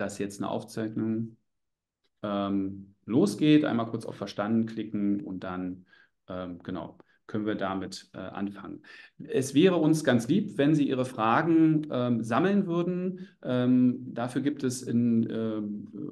dass jetzt eine Aufzeichnung ähm, losgeht. Einmal kurz auf Verstanden klicken und dann, ähm, genau, können wir damit äh, anfangen. Es wäre uns ganz lieb, wenn Sie Ihre Fragen ähm, sammeln würden. Ähm, dafür gibt es in, äh,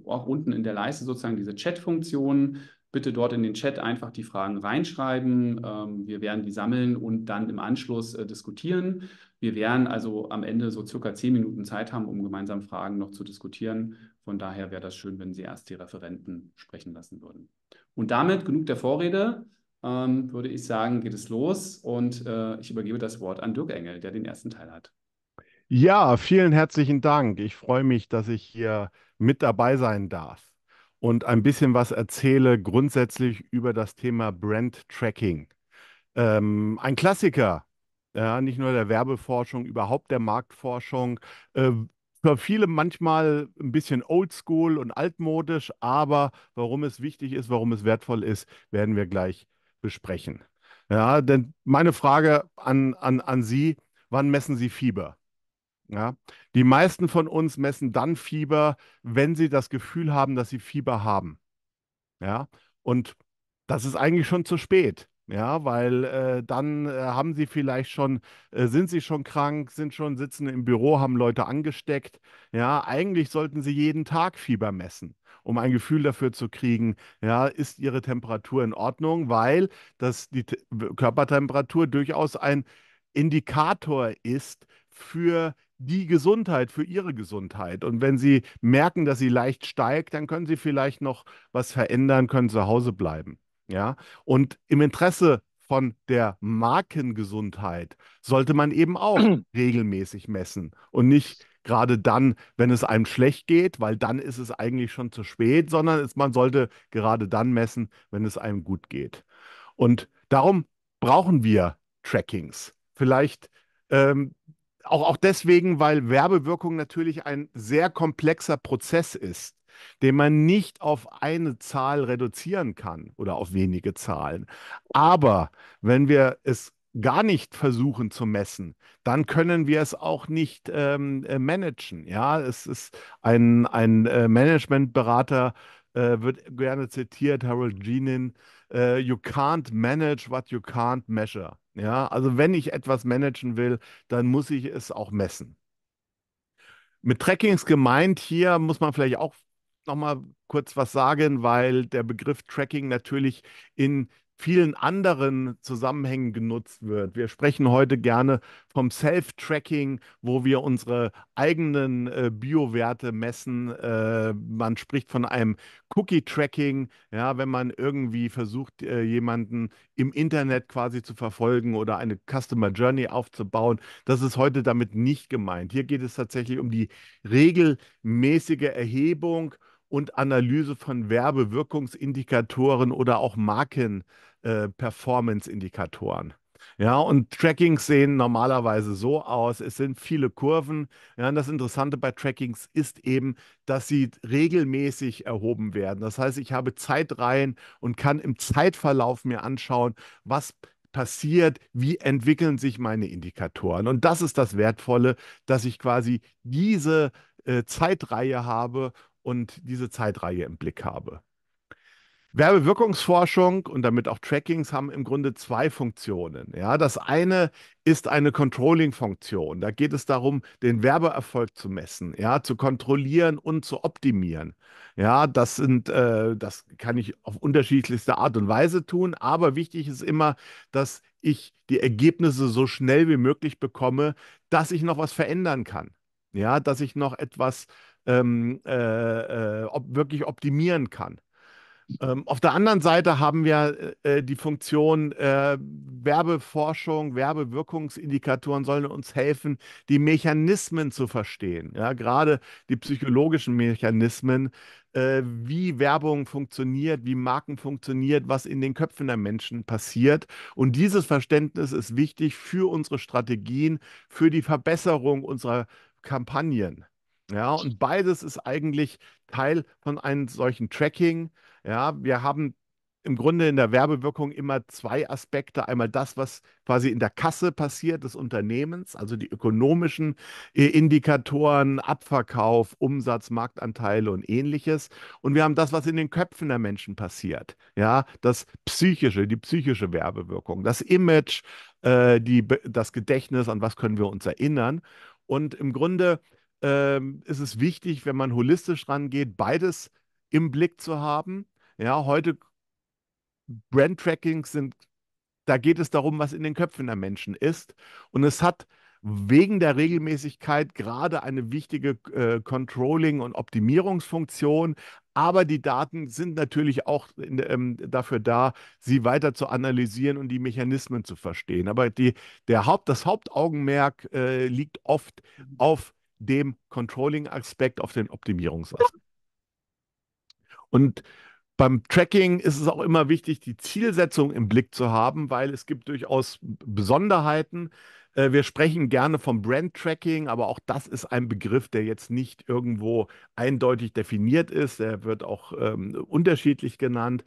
auch unten in der Leiste sozusagen diese Chat-Funktion bitte dort in den Chat einfach die Fragen reinschreiben. Ähm, wir werden die sammeln und dann im Anschluss äh, diskutieren. Wir werden also am Ende so circa zehn Minuten Zeit haben, um gemeinsam Fragen noch zu diskutieren. Von daher wäre das schön, wenn Sie erst die Referenten sprechen lassen würden. Und damit genug der Vorrede, ähm, würde ich sagen, geht es los und äh, ich übergebe das Wort an Dirk Engel, der den ersten Teil hat. Ja, vielen herzlichen Dank. Ich freue mich, dass ich hier mit dabei sein darf und ein bisschen was erzähle grundsätzlich über das Thema Brand Tracking. Ähm, ein Klassiker, ja, nicht nur der Werbeforschung, überhaupt der Marktforschung. Äh, für viele manchmal ein bisschen oldschool und altmodisch, aber warum es wichtig ist, warum es wertvoll ist, werden wir gleich besprechen. Ja, denn meine Frage an, an, an Sie, wann messen Sie Fieber? Ja. Die meisten von uns messen dann Fieber, wenn sie das Gefühl haben, dass sie Fieber haben. Ja. Und das ist eigentlich schon zu spät. Ja, weil äh, dann äh, haben sie vielleicht schon, äh, sind sie schon krank, sind schon sitzen im Büro, haben Leute angesteckt. Ja, eigentlich sollten sie jeden Tag Fieber messen, um ein Gefühl dafür zu kriegen, ja, ist ihre Temperatur in Ordnung, weil das die T Körpertemperatur durchaus ein Indikator ist für die Gesundheit für ihre Gesundheit. Und wenn sie merken, dass sie leicht steigt, dann können sie vielleicht noch was verändern, können zu Hause bleiben. Ja, und im Interesse von der Markengesundheit sollte man eben auch regelmäßig messen und nicht gerade dann, wenn es einem schlecht geht, weil dann ist es eigentlich schon zu spät, sondern es, man sollte gerade dann messen, wenn es einem gut geht. Und darum brauchen wir Trackings. Vielleicht ähm, auch, auch deswegen, weil Werbewirkung natürlich ein sehr komplexer Prozess ist den man nicht auf eine Zahl reduzieren kann oder auf wenige Zahlen. Aber wenn wir es gar nicht versuchen zu messen, dann können wir es auch nicht ähm, äh, managen. Ja, es ist ein, ein äh, Managementberater äh, wird gerne zitiert, Harold Genin, uh, äh, you can't manage what you can't measure. Ja, also wenn ich etwas managen will, dann muss ich es auch messen. Mit Trackings gemeint hier muss man vielleicht auch nochmal kurz was sagen, weil der Begriff Tracking natürlich in vielen anderen Zusammenhängen genutzt wird. Wir sprechen heute gerne vom Self-Tracking, wo wir unsere eigenen äh, Bio-Werte messen. Äh, man spricht von einem Cookie-Tracking, ja, wenn man irgendwie versucht, äh, jemanden im Internet quasi zu verfolgen oder eine Customer Journey aufzubauen. Das ist heute damit nicht gemeint. Hier geht es tatsächlich um die regelmäßige Erhebung und Analyse von Werbewirkungsindikatoren oder auch Marken-Performance-Indikatoren. Äh, ja, und Trackings sehen normalerweise so aus. Es sind viele Kurven. Ja, und das Interessante bei Trackings ist eben, dass sie regelmäßig erhoben werden. Das heißt, ich habe Zeitreihen und kann im Zeitverlauf mir anschauen, was passiert, wie entwickeln sich meine Indikatoren. Und das ist das Wertvolle, dass ich quasi diese äh, Zeitreihe habe und diese Zeitreihe im Blick habe. Werbewirkungsforschung und damit auch Trackings haben im Grunde zwei Funktionen. Ja, das eine ist eine Controlling-Funktion. Da geht es darum, den Werbeerfolg zu messen, ja, zu kontrollieren und zu optimieren. Ja, das sind, äh, das kann ich auf unterschiedlichste Art und Weise tun. Aber wichtig ist immer, dass ich die Ergebnisse so schnell wie möglich bekomme, dass ich noch was verändern kann. Ja, dass ich noch etwas ähm, äh, äh, ob, wirklich optimieren kann. Ähm, auf der anderen Seite haben wir äh, äh, die Funktion äh, Werbeforschung, Werbewirkungsindikatoren sollen uns helfen, die Mechanismen zu verstehen. Ja, gerade die psychologischen Mechanismen, äh, wie Werbung funktioniert, wie Marken funktioniert, was in den Köpfen der Menschen passiert. Und dieses Verständnis ist wichtig für unsere Strategien, für die Verbesserung unserer Kampagnen. Ja, und beides ist eigentlich Teil von einem solchen Tracking. Ja, wir haben im Grunde in der Werbewirkung immer zwei Aspekte. Einmal das, was quasi in der Kasse passiert des Unternehmens, also die ökonomischen äh, Indikatoren, Abverkauf, Umsatz, Marktanteile und ähnliches. Und wir haben das, was in den Köpfen der Menschen passiert. Ja, das psychische, die psychische Werbewirkung, das Image, äh, die, das Gedächtnis, an was können wir uns erinnern. Und im Grunde ähm, ist es wichtig, wenn man holistisch rangeht, beides im Blick zu haben. Ja, heute Brand Tracking sind, da geht es darum, was in den Köpfen der Menschen ist. Und es hat wegen der Regelmäßigkeit gerade eine wichtige äh, Controlling- und Optimierungsfunktion. Aber die Daten sind natürlich auch in, ähm, dafür da, sie weiter zu analysieren und die Mechanismen zu verstehen. Aber die, der Haupt, das Hauptaugenmerk äh, liegt oft mhm. auf dem Controlling-Aspekt auf den Optimierungsaspekt. Und beim Tracking ist es auch immer wichtig, die Zielsetzung im Blick zu haben, weil es gibt durchaus Besonderheiten. Äh, wir sprechen gerne vom Brand-Tracking, aber auch das ist ein Begriff, der jetzt nicht irgendwo eindeutig definiert ist. Der wird auch ähm, unterschiedlich genannt.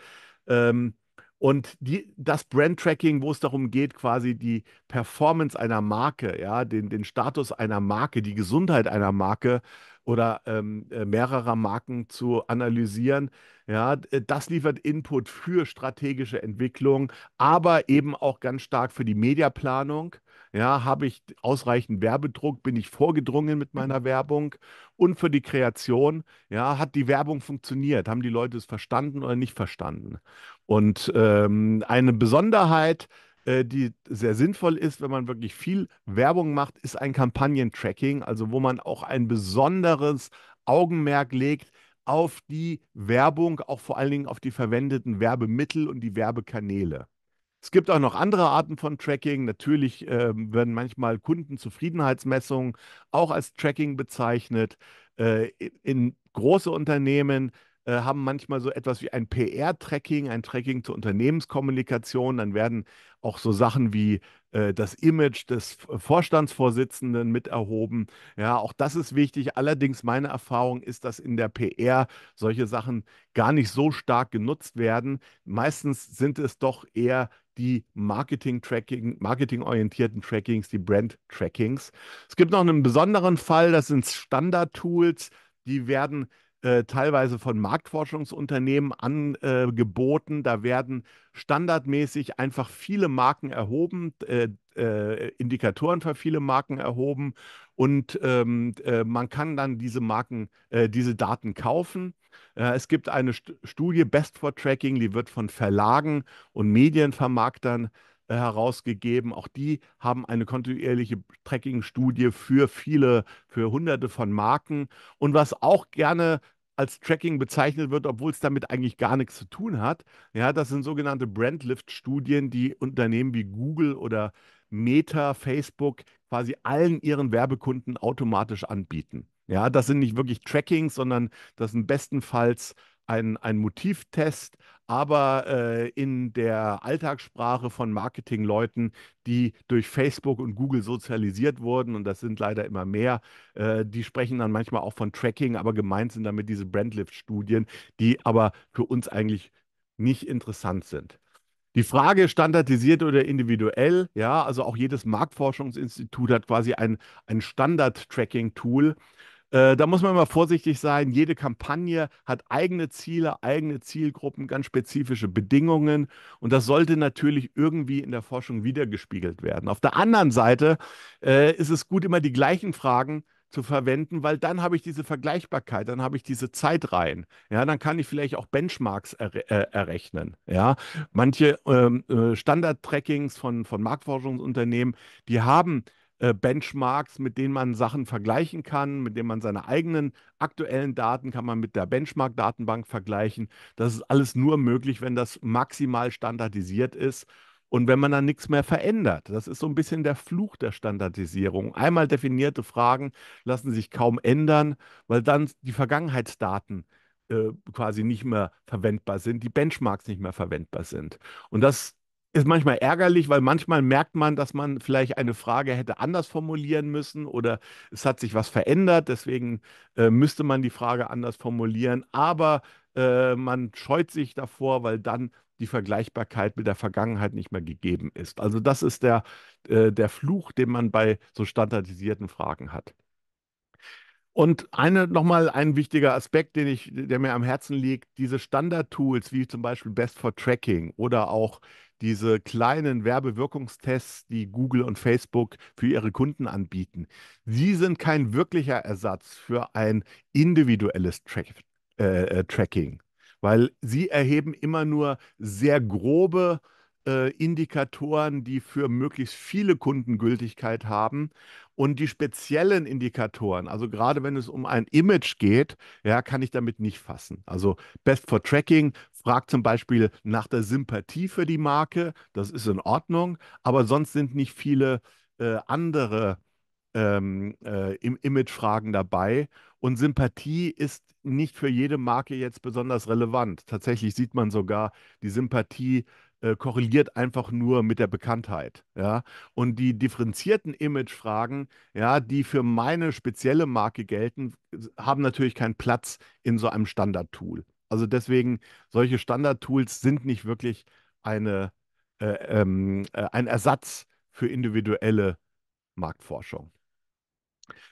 Ähm, und die, das Brand-Tracking, wo es darum geht, quasi die Performance einer Marke, ja, den, den Status einer Marke, die Gesundheit einer Marke oder ähm, äh, mehrerer Marken zu analysieren, ja, das liefert Input für strategische Entwicklung, aber eben auch ganz stark für die Mediaplanung ja, habe ich ausreichend Werbedruck? Bin ich vorgedrungen mit mhm. meiner Werbung? Und für die Kreation, ja, hat die Werbung funktioniert? Haben die Leute es verstanden oder nicht verstanden? Und ähm, eine Besonderheit, äh, die sehr sinnvoll ist, wenn man wirklich viel Werbung macht, ist ein Kampagnen-Tracking, also wo man auch ein besonderes Augenmerk legt auf die Werbung, auch vor allen Dingen auf die verwendeten Werbemittel und die Werbekanäle. Es gibt auch noch andere Arten von Tracking. Natürlich äh, werden manchmal Kundenzufriedenheitsmessungen auch als Tracking bezeichnet. Äh, in große Unternehmen äh, haben manchmal so etwas wie ein PR-Tracking, ein Tracking zur Unternehmenskommunikation. Dann werden auch so Sachen wie äh, das Image des Vorstandsvorsitzenden mit erhoben. Ja, auch das ist wichtig. Allerdings meine Erfahrung ist, dass in der PR solche Sachen gar nicht so stark genutzt werden. Meistens sind es doch eher die Marketing-Tracking, marketingorientierten Trackings, die Brand-Trackings. Es gibt noch einen besonderen Fall, das sind Standard-Tools, die werden äh, teilweise von Marktforschungsunternehmen angeboten. Äh, da werden standardmäßig einfach viele Marken erhoben, äh, äh Indikatoren für viele Marken erhoben und ähm, äh, man kann dann diese Marken, diese Daten kaufen. es gibt eine St Studie Best for Tracking, die wird von Verlagen und Medienvermarktern äh, äh, herausgegeben. Auch die haben eine kontinuierliche Tracking-Studie für viele, für hunderte von Marken. Und was auch gerne als Tracking bezeichnet wird, obwohl es damit eigentlich gar nichts zu tun hat. Ja, das sind sogenannte Brandlift-Studien, die Unternehmen wie Google oder Meta, Facebook quasi allen ihren Werbekunden automatisch anbieten. Ja, das sind nicht wirklich Trackings, sondern das sind bestenfalls ein, ein Motivtest, aber äh, in der Alltagssprache von Marketingleuten, die durch Facebook und Google sozialisiert wurden, und das sind leider immer mehr, äh, die sprechen dann manchmal auch von Tracking, aber gemeint sind damit diese Brandlift-Studien, die aber für uns eigentlich nicht interessant sind. Die Frage standardisiert oder individuell, ja, also auch jedes Marktforschungsinstitut hat quasi ein, ein Standard-Tracking-Tool. Äh, da muss man immer vorsichtig sein. Jede Kampagne hat eigene Ziele, eigene Zielgruppen, ganz spezifische Bedingungen. Und das sollte natürlich irgendwie in der Forschung wiedergespiegelt werden. Auf der anderen Seite äh, ist es gut, immer die gleichen Fragen zu verwenden, weil dann habe ich diese Vergleichbarkeit, dann habe ich diese Zeitreihen. Ja, dann kann ich vielleicht auch Benchmarks er, äh, errechnen. Ja, manche ähm, äh, Standard-Trackings von, von Marktforschungsunternehmen, die haben äh, Benchmarks, mit denen man Sachen vergleichen kann, mit denen man seine eigenen aktuellen Daten kann man mit der Benchmark-Datenbank vergleichen. Das ist alles nur möglich, wenn das maximal standardisiert ist und wenn man dann nichts mehr verändert. Das ist so ein bisschen der Fluch der Standardisierung. Einmal definierte Fragen lassen sich kaum ändern, weil dann die Vergangenheitsdaten äh, quasi nicht mehr verwendbar sind, die Benchmarks nicht mehr verwendbar sind. Und das ist manchmal ärgerlich, weil manchmal merkt man, dass man vielleicht eine Frage hätte anders formulieren müssen oder es hat sich was verändert, deswegen äh, müsste man die Frage anders formulieren, aber äh, man scheut sich davor, weil dann die Vergleichbarkeit mit der Vergangenheit nicht mehr gegeben ist. Also das ist der, äh, der Fluch, den man bei so standardisierten Fragen hat. Und eine, nochmal ein wichtiger Aspekt, den ich, der mir am Herzen liegt, diese Standard-Tools wie zum Beispiel Best for Tracking oder auch diese kleinen Werbewirkungstests, die Google und Facebook für ihre Kunden anbieten, die sind kein wirklicher Ersatz für ein individuelles Tra äh, äh, Tracking, weil sie erheben immer nur sehr grobe äh, Indikatoren, die für möglichst viele Kunden Gültigkeit haben. Und die speziellen Indikatoren, also gerade wenn es um ein Image geht, ja, kann ich damit nicht fassen. Also Best for Tracking fragt zum Beispiel nach der Sympathie für die Marke, das ist in Ordnung, aber sonst sind nicht viele äh, andere ähm, äh, Imagefragen dabei. Und Sympathie ist nicht für jede Marke jetzt besonders relevant. Tatsächlich sieht man sogar, die Sympathie äh, korreliert einfach nur mit der Bekanntheit. Ja? Und die differenzierten Imagefragen, ja, die für meine spezielle Marke gelten, haben natürlich keinen Platz in so einem Standardtool. Also deswegen, solche Standard-Tools sind nicht wirklich eine, äh, ähm, äh, ein Ersatz für individuelle Marktforschung.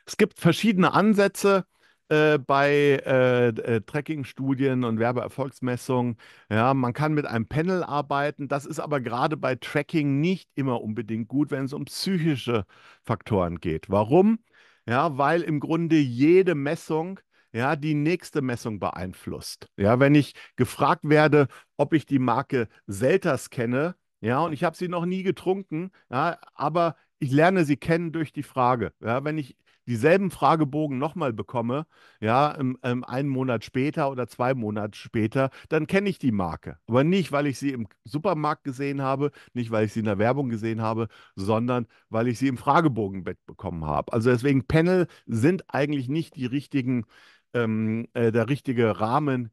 Es gibt verschiedene Ansätze äh, bei äh, äh, Tracking-Studien und Werbeerfolgsmessungen. Ja, man kann mit einem Panel arbeiten. Das ist aber gerade bei Tracking nicht immer unbedingt gut, wenn es um psychische Faktoren geht. Warum? Ja, weil im Grunde jede Messung ja, die nächste Messung beeinflusst. Ja, wenn ich gefragt werde, ob ich die Marke Selters kenne, ja, und ich habe sie noch nie getrunken, ja, aber ich lerne sie kennen durch die Frage. Ja, wenn ich dieselben Fragebogen nochmal bekomme, ja, im, im ähm, einen Monat später oder zwei Monate später, dann kenne ich die Marke. Aber nicht, weil ich sie im Supermarkt gesehen habe, nicht, weil ich sie in der Werbung gesehen habe, sondern weil ich sie im Fragebogenbett bekommen habe. Also deswegen, Panel sind eigentlich nicht die richtigen ähm, äh, der richtige Rahmen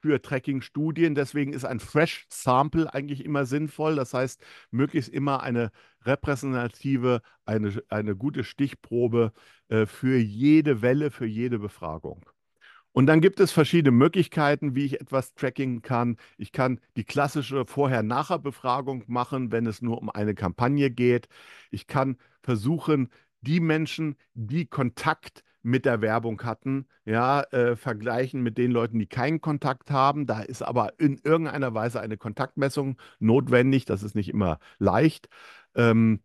für Tracking-Studien. Deswegen ist ein Fresh Sample eigentlich immer sinnvoll. Das heißt, möglichst immer eine repräsentative, eine, eine gute Stichprobe äh, für jede Welle, für jede Befragung. Und dann gibt es verschiedene Möglichkeiten, wie ich etwas tracking kann. Ich kann die klassische Vorher-Nachher-Befragung machen, wenn es nur um eine Kampagne geht. Ich kann versuchen, die Menschen, die Kontakt mit der Werbung hatten, ja, äh, vergleichen mit den Leuten, die keinen Kontakt haben. Da ist aber in irgendeiner Weise eine Kontaktmessung notwendig. Das ist nicht immer leicht. Ähm,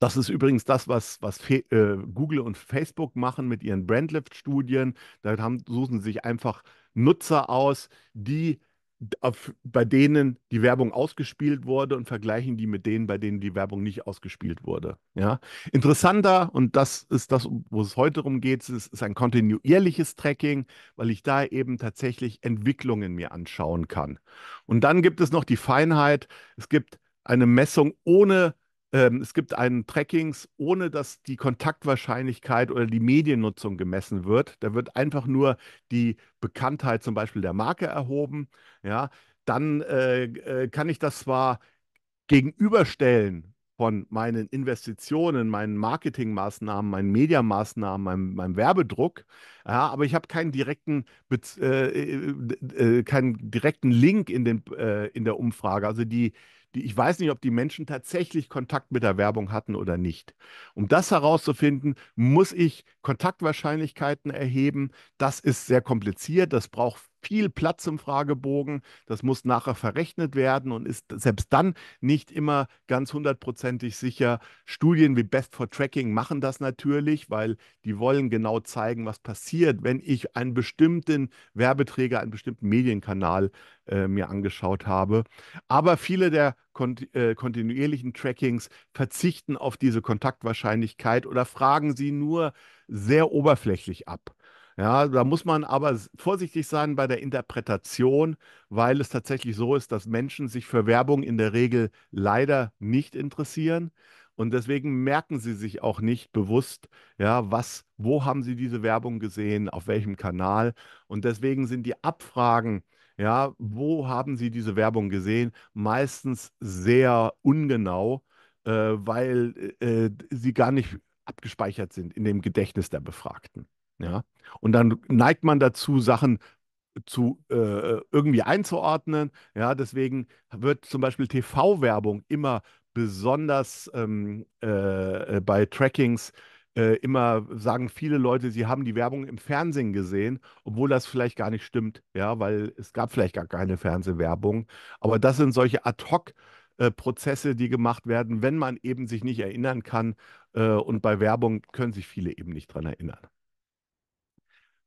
das ist übrigens das, was, was äh, Google und Facebook machen mit ihren Brandlift-Studien. Da haben, suchen sie sich einfach Nutzer aus, die auf, bei denen die Werbung ausgespielt wurde und vergleichen die mit denen, bei denen die Werbung nicht ausgespielt wurde. Ja? Interessanter, und das ist das, wo es heute darum geht, ist, ist ein kontinuierliches Tracking, weil ich da eben tatsächlich Entwicklungen mir anschauen kann. Und dann gibt es noch die Feinheit, es gibt eine Messung ohne ähm, es gibt einen Trackings, ohne dass die Kontaktwahrscheinlichkeit oder die Mediennutzung gemessen wird. Da wird einfach nur die Bekanntheit zum Beispiel der Marke erhoben. Ja, dann äh, äh kann ich das zwar gegenüberstellen von meinen Investitionen, meinen Marketingmaßnahmen, meinen Mediamaßnahmen, meinem, meinem Werbedruck. Ja, aber ich habe keinen direkten, äh, äh, äh, keinen direkten Link in, den, äh, in der Umfrage. Also die, die, ich weiß nicht, ob die Menschen tatsächlich Kontakt mit der Werbung hatten oder nicht. Um das herauszufinden, muss ich Kontaktwahrscheinlichkeiten erheben. Das ist sehr kompliziert. Das braucht viel Platz im Fragebogen. Das muss nachher verrechnet werden und ist selbst dann nicht immer ganz hundertprozentig sicher. Studien wie Best for Tracking machen das natürlich, weil die wollen genau zeigen, was passiert, wenn ich einen bestimmten Werbeträger, einen bestimmten Medienkanal äh, mir angeschaut habe. Aber viele der kont äh, kontinuierlichen Trackings verzichten auf diese Kontaktwahrscheinlichkeit oder fragen sie nur sehr oberflächlich ab. Ja, da muss man aber vorsichtig sein bei der Interpretation, weil es tatsächlich so ist, dass Menschen sich für Werbung in der Regel leider nicht interessieren. Und deswegen merken sie sich auch nicht bewusst, ja, was, wo haben sie diese Werbung gesehen, auf welchem Kanal. Und deswegen sind die Abfragen, ja, wo haben sie diese Werbung gesehen, meistens sehr ungenau, äh, weil äh, sie gar nicht abgespeichert sind in dem Gedächtnis der Befragten. Ja? Und dann neigt man dazu, Sachen zu äh, irgendwie einzuordnen. Ja, deswegen wird zum Beispiel TV-Werbung immer besonders ähm, äh, äh, bei Trackings äh, immer sagen viele Leute, sie haben die Werbung im Fernsehen gesehen, obwohl das vielleicht gar nicht stimmt, ja, weil es gab vielleicht gar keine Fernsehwerbung. Aber das sind solche Ad-hoc- äh, Prozesse, die gemacht werden, wenn man eben sich nicht erinnern kann. Äh, und bei Werbung können sich viele eben nicht dran erinnern.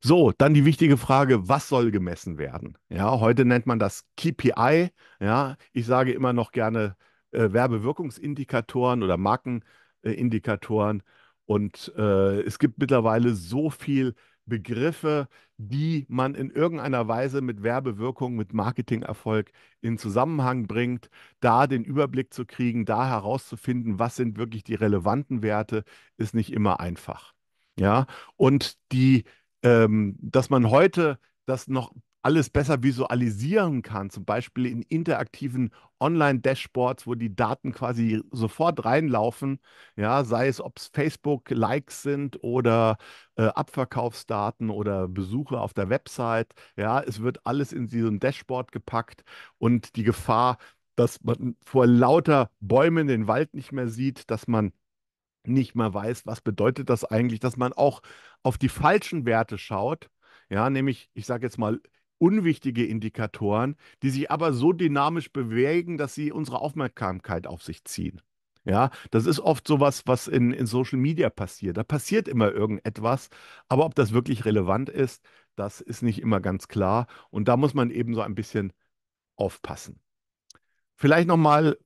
So, dann die wichtige Frage, was soll gemessen werden? Ja, heute nennt man das KPI. Ja, ich sage immer noch gerne äh, Werbewirkungsindikatoren oder Markenindikatoren. Äh, und äh, es gibt mittlerweile so viel Begriffe, die man in irgendeiner Weise mit Werbewirkung, mit Marketingerfolg in Zusammenhang bringt, da den Überblick zu kriegen, da herauszufinden, was sind wirklich die relevanten Werte, ist nicht immer einfach. Ja, und die ähm, dass man heute das noch alles besser visualisieren kann, zum Beispiel in interaktiven Online-Dashboards, wo die Daten quasi sofort reinlaufen, ja, sei es, ob es Facebook-Likes sind oder äh, Abverkaufsdaten oder Besuche auf der Website, ja, es wird alles in diesem Dashboard gepackt und die Gefahr, dass man vor lauter Bäumen den Wald nicht mehr sieht, dass man nicht mehr weiß, was bedeutet das eigentlich, dass man auch auf die falschen Werte schaut, ja, nämlich, ich sage jetzt mal, unwichtige Indikatoren, die sich aber so dynamisch bewegen, dass sie unsere Aufmerksamkeit auf sich ziehen. Ja, das ist oft sowas, was in, in Social Media passiert. Da passiert immer irgendetwas, aber ob das wirklich relevant ist, das ist nicht immer ganz klar. Und da muss man eben so ein bisschen aufpassen. Vielleicht nochmal,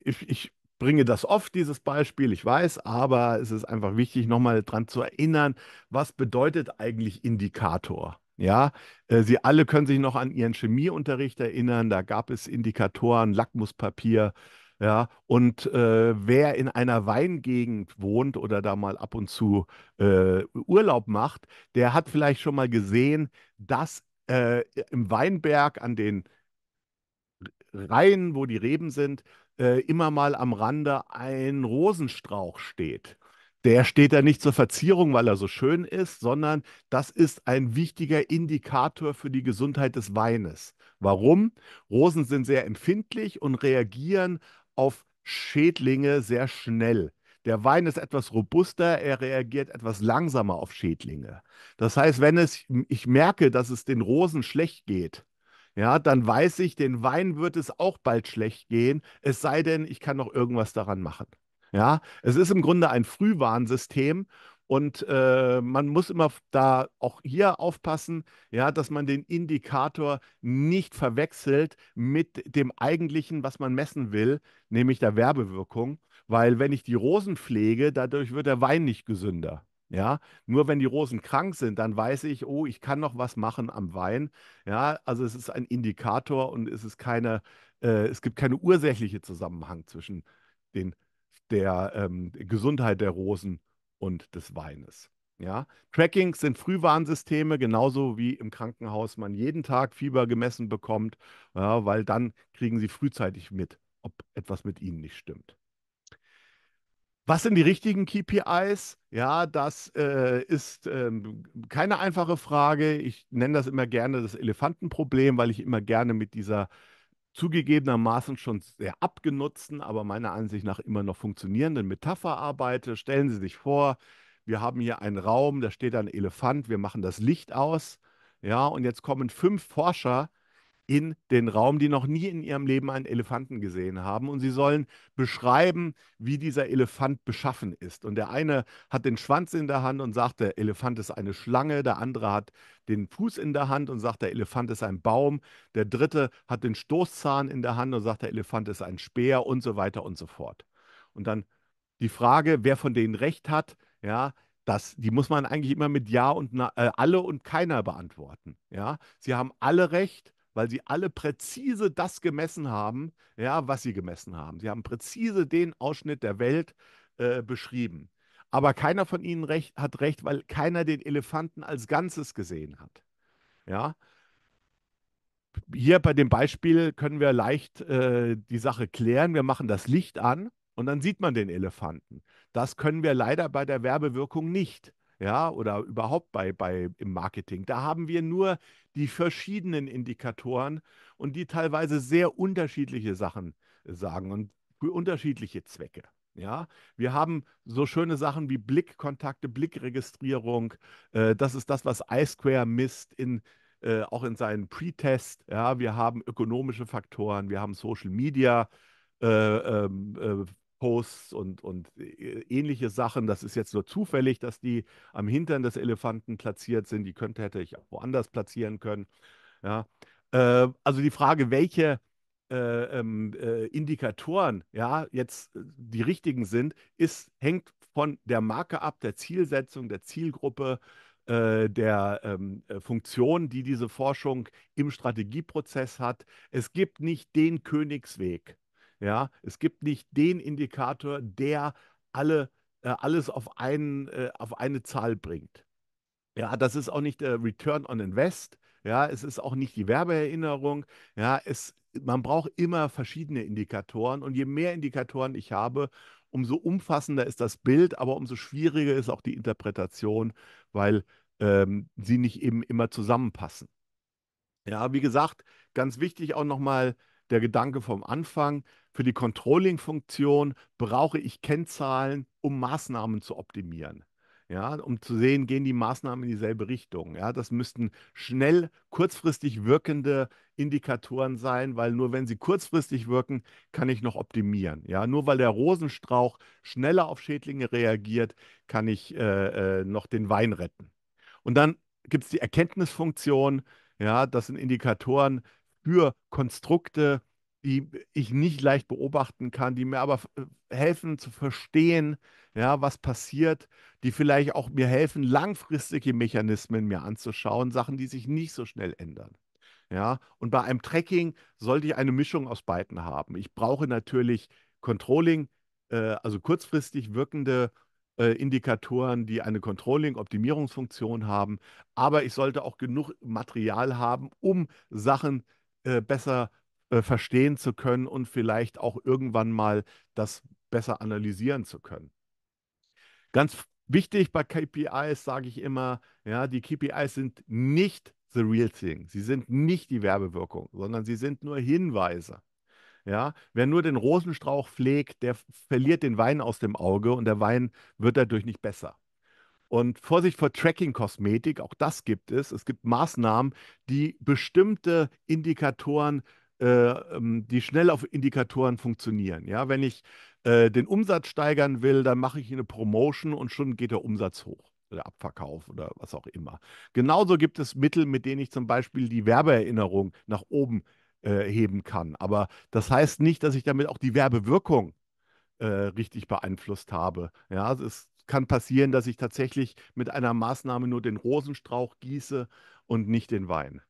ich, ich bringe das oft, dieses Beispiel, ich weiß, aber es ist einfach wichtig, nochmal daran zu erinnern, was bedeutet eigentlich Indikator? Ja, äh, Sie alle können sich noch an Ihren Chemieunterricht erinnern, da gab es Indikatoren, Lackmuspapier, ja, und äh, wer in einer Weingegend wohnt oder da mal ab und zu äh, Urlaub macht, der hat vielleicht schon mal gesehen, dass äh, im Weinberg an den Reihen, wo die Reben sind, äh, immer mal am Rande ein Rosenstrauch steht. Der steht da nicht zur Verzierung, weil er so schön ist, sondern das ist ein wichtiger Indikator für die Gesundheit des Weines. Warum? Rosen sind sehr empfindlich und reagieren auf Schädlinge sehr schnell. Der Wein ist etwas robuster, er reagiert etwas langsamer auf Schädlinge. Das heißt, wenn es, ich merke, dass es den Rosen schlecht geht, ja, dann weiß ich, den Wein wird es auch bald schlecht gehen, es sei denn, ich kann noch irgendwas daran machen. Ja, es ist im Grunde ein Frühwarnsystem und äh, man muss immer da auch hier aufpassen, ja, dass man den Indikator nicht verwechselt mit dem eigentlichen, was man messen will, nämlich der Werbewirkung, weil wenn ich die Rosen pflege, dadurch wird der Wein nicht gesünder. Ja, nur wenn die Rosen krank sind, dann weiß ich, oh, ich kann noch was machen am Wein. Ja, also es ist ein Indikator und es ist keine, äh, es gibt keine ursächliche Zusammenhang zwischen den, der ähm, Gesundheit der Rosen und des Weines. Ja, Trackings sind Frühwarnsysteme, genauso wie im Krankenhaus man jeden Tag Fieber gemessen bekommt, ja, weil dann kriegen sie frühzeitig mit, ob etwas mit ihnen nicht stimmt. Was sind die richtigen KPIs? Ja, das äh, ist ähm, keine einfache Frage. Ich nenne das immer gerne das Elefantenproblem, weil ich immer gerne mit dieser zugegebenermaßen schon sehr abgenutzten, aber meiner Ansicht nach immer noch funktionierenden Metapher arbeite. Stellen Sie sich vor, wir haben hier einen Raum, da steht ein Elefant, wir machen das Licht aus. Ja, und jetzt kommen fünf Forscher in den Raum, die noch nie in ihrem Leben einen Elefanten gesehen haben. Und sie sollen beschreiben, wie dieser Elefant beschaffen ist. Und der eine hat den Schwanz in der Hand und sagt, der Elefant ist eine Schlange. Der andere hat den Fuß in der Hand und sagt, der Elefant ist ein Baum. Der dritte hat den Stoßzahn in der Hand und sagt, der Elefant ist ein Speer und so weiter und so fort. Und dann die Frage, wer von denen recht hat, ja, das, die muss man eigentlich immer mit Ja und na, äh, alle und keiner beantworten. Ja, sie haben alle recht weil sie alle präzise das gemessen haben, ja, was sie gemessen haben. Sie haben präzise den Ausschnitt der Welt äh, beschrieben. Aber keiner von ihnen recht, hat recht, weil keiner den Elefanten als Ganzes gesehen hat. Ja. Hier bei dem Beispiel können wir leicht äh, die Sache klären. Wir machen das Licht an und dann sieht man den Elefanten. Das können wir leider bei der Werbewirkung nicht ja, oder überhaupt bei, bei im Marketing. Da haben wir nur die verschiedenen Indikatoren und die teilweise sehr unterschiedliche Sachen sagen und unterschiedliche Zwecke. Ja, wir haben so schöne Sachen wie Blickkontakte, Blickregistrierung. Äh, das ist das, was iSquare misst in äh, auch in seinen Pre-Test. Ja, wir haben ökonomische Faktoren, wir haben Social Media äh, ähm, äh Posts und, und äh, ähnliche Sachen. Das ist jetzt nur zufällig, dass die am Hintern des Elefanten platziert sind. Die könnte, hätte ich auch woanders platzieren können. Ja. Äh, also die Frage, welche äh, ähm, äh, Indikatoren ja, jetzt äh, die richtigen sind, ist, hängt von der Marke ab, der Zielsetzung, der Zielgruppe, äh, der ähm, Funktion, die diese Forschung im Strategieprozess hat. Es gibt nicht den Königsweg. Ja, es gibt nicht den Indikator, der alle, äh, alles auf, einen, äh, auf eine Zahl bringt. Ja, das ist auch nicht der äh, Return on Invest. Ja, es ist auch nicht die Werbeerinnerung. Ja, es, man braucht immer verschiedene Indikatoren und je mehr Indikatoren ich habe, umso umfassender ist das Bild, aber umso schwieriger ist auch die Interpretation, weil ähm, sie nicht eben immer zusammenpassen. Ja, wie gesagt, ganz wichtig auch nochmal der Gedanke vom Anfang. Für die Controlling-Funktion brauche ich Kennzahlen, um Maßnahmen zu optimieren. Ja, um zu sehen, gehen die Maßnahmen in dieselbe Richtung. Ja, das müssten schnell, kurzfristig wirkende Indikatoren sein, weil nur wenn sie kurzfristig wirken, kann ich noch optimieren. Ja, nur weil der Rosenstrauch schneller auf Schädlinge reagiert, kann ich äh, äh, noch den Wein retten. Und dann gibt es die Erkenntnisfunktion. Ja, das sind Indikatoren für Konstrukte, die ich nicht leicht beobachten kann, die mir aber äh, helfen zu verstehen, ja, was passiert, die vielleicht auch mir helfen, langfristige Mechanismen mir anzuschauen, Sachen, die sich nicht so schnell ändern. Ja, und bei einem Tracking sollte ich eine Mischung aus beiden haben. Ich brauche natürlich Controlling, äh, also kurzfristig wirkende äh, Indikatoren, die eine Controlling-Optimierungsfunktion haben, aber ich sollte auch genug Material haben, um Sachen äh, besser äh, verstehen zu können und vielleicht auch irgendwann mal das besser analysieren zu können. Ganz wichtig bei KPIs sage ich immer, ja, die KPIs sind nicht the real thing. Sie sind nicht die Werbewirkung, sondern sie sind nur Hinweise. Ja, wer nur den Rosenstrauch pflegt, der verliert den Wein aus dem Auge und der Wein wird dadurch nicht besser. Und Vorsicht vor Tracking-Kosmetik, auch das gibt es. Es gibt Maßnahmen, die bestimmte Indikatoren äh, ähm, die schnell auf Indikatoren funktionieren. Ja, wenn ich äh, den Umsatz steigern will, dann mache ich eine Promotion und schon geht der Umsatz hoch oder Abverkauf oder was auch immer. Genauso gibt es Mittel, mit denen ich zum Beispiel die Werbeerinnerung nach oben äh, heben kann. Aber das heißt nicht, dass ich damit auch die Werbewirkung äh, richtig beeinflusst habe. Ja, also, es kann passieren, dass ich tatsächlich mit einer Maßnahme nur den Rosenstrauch gieße und nicht den Wein.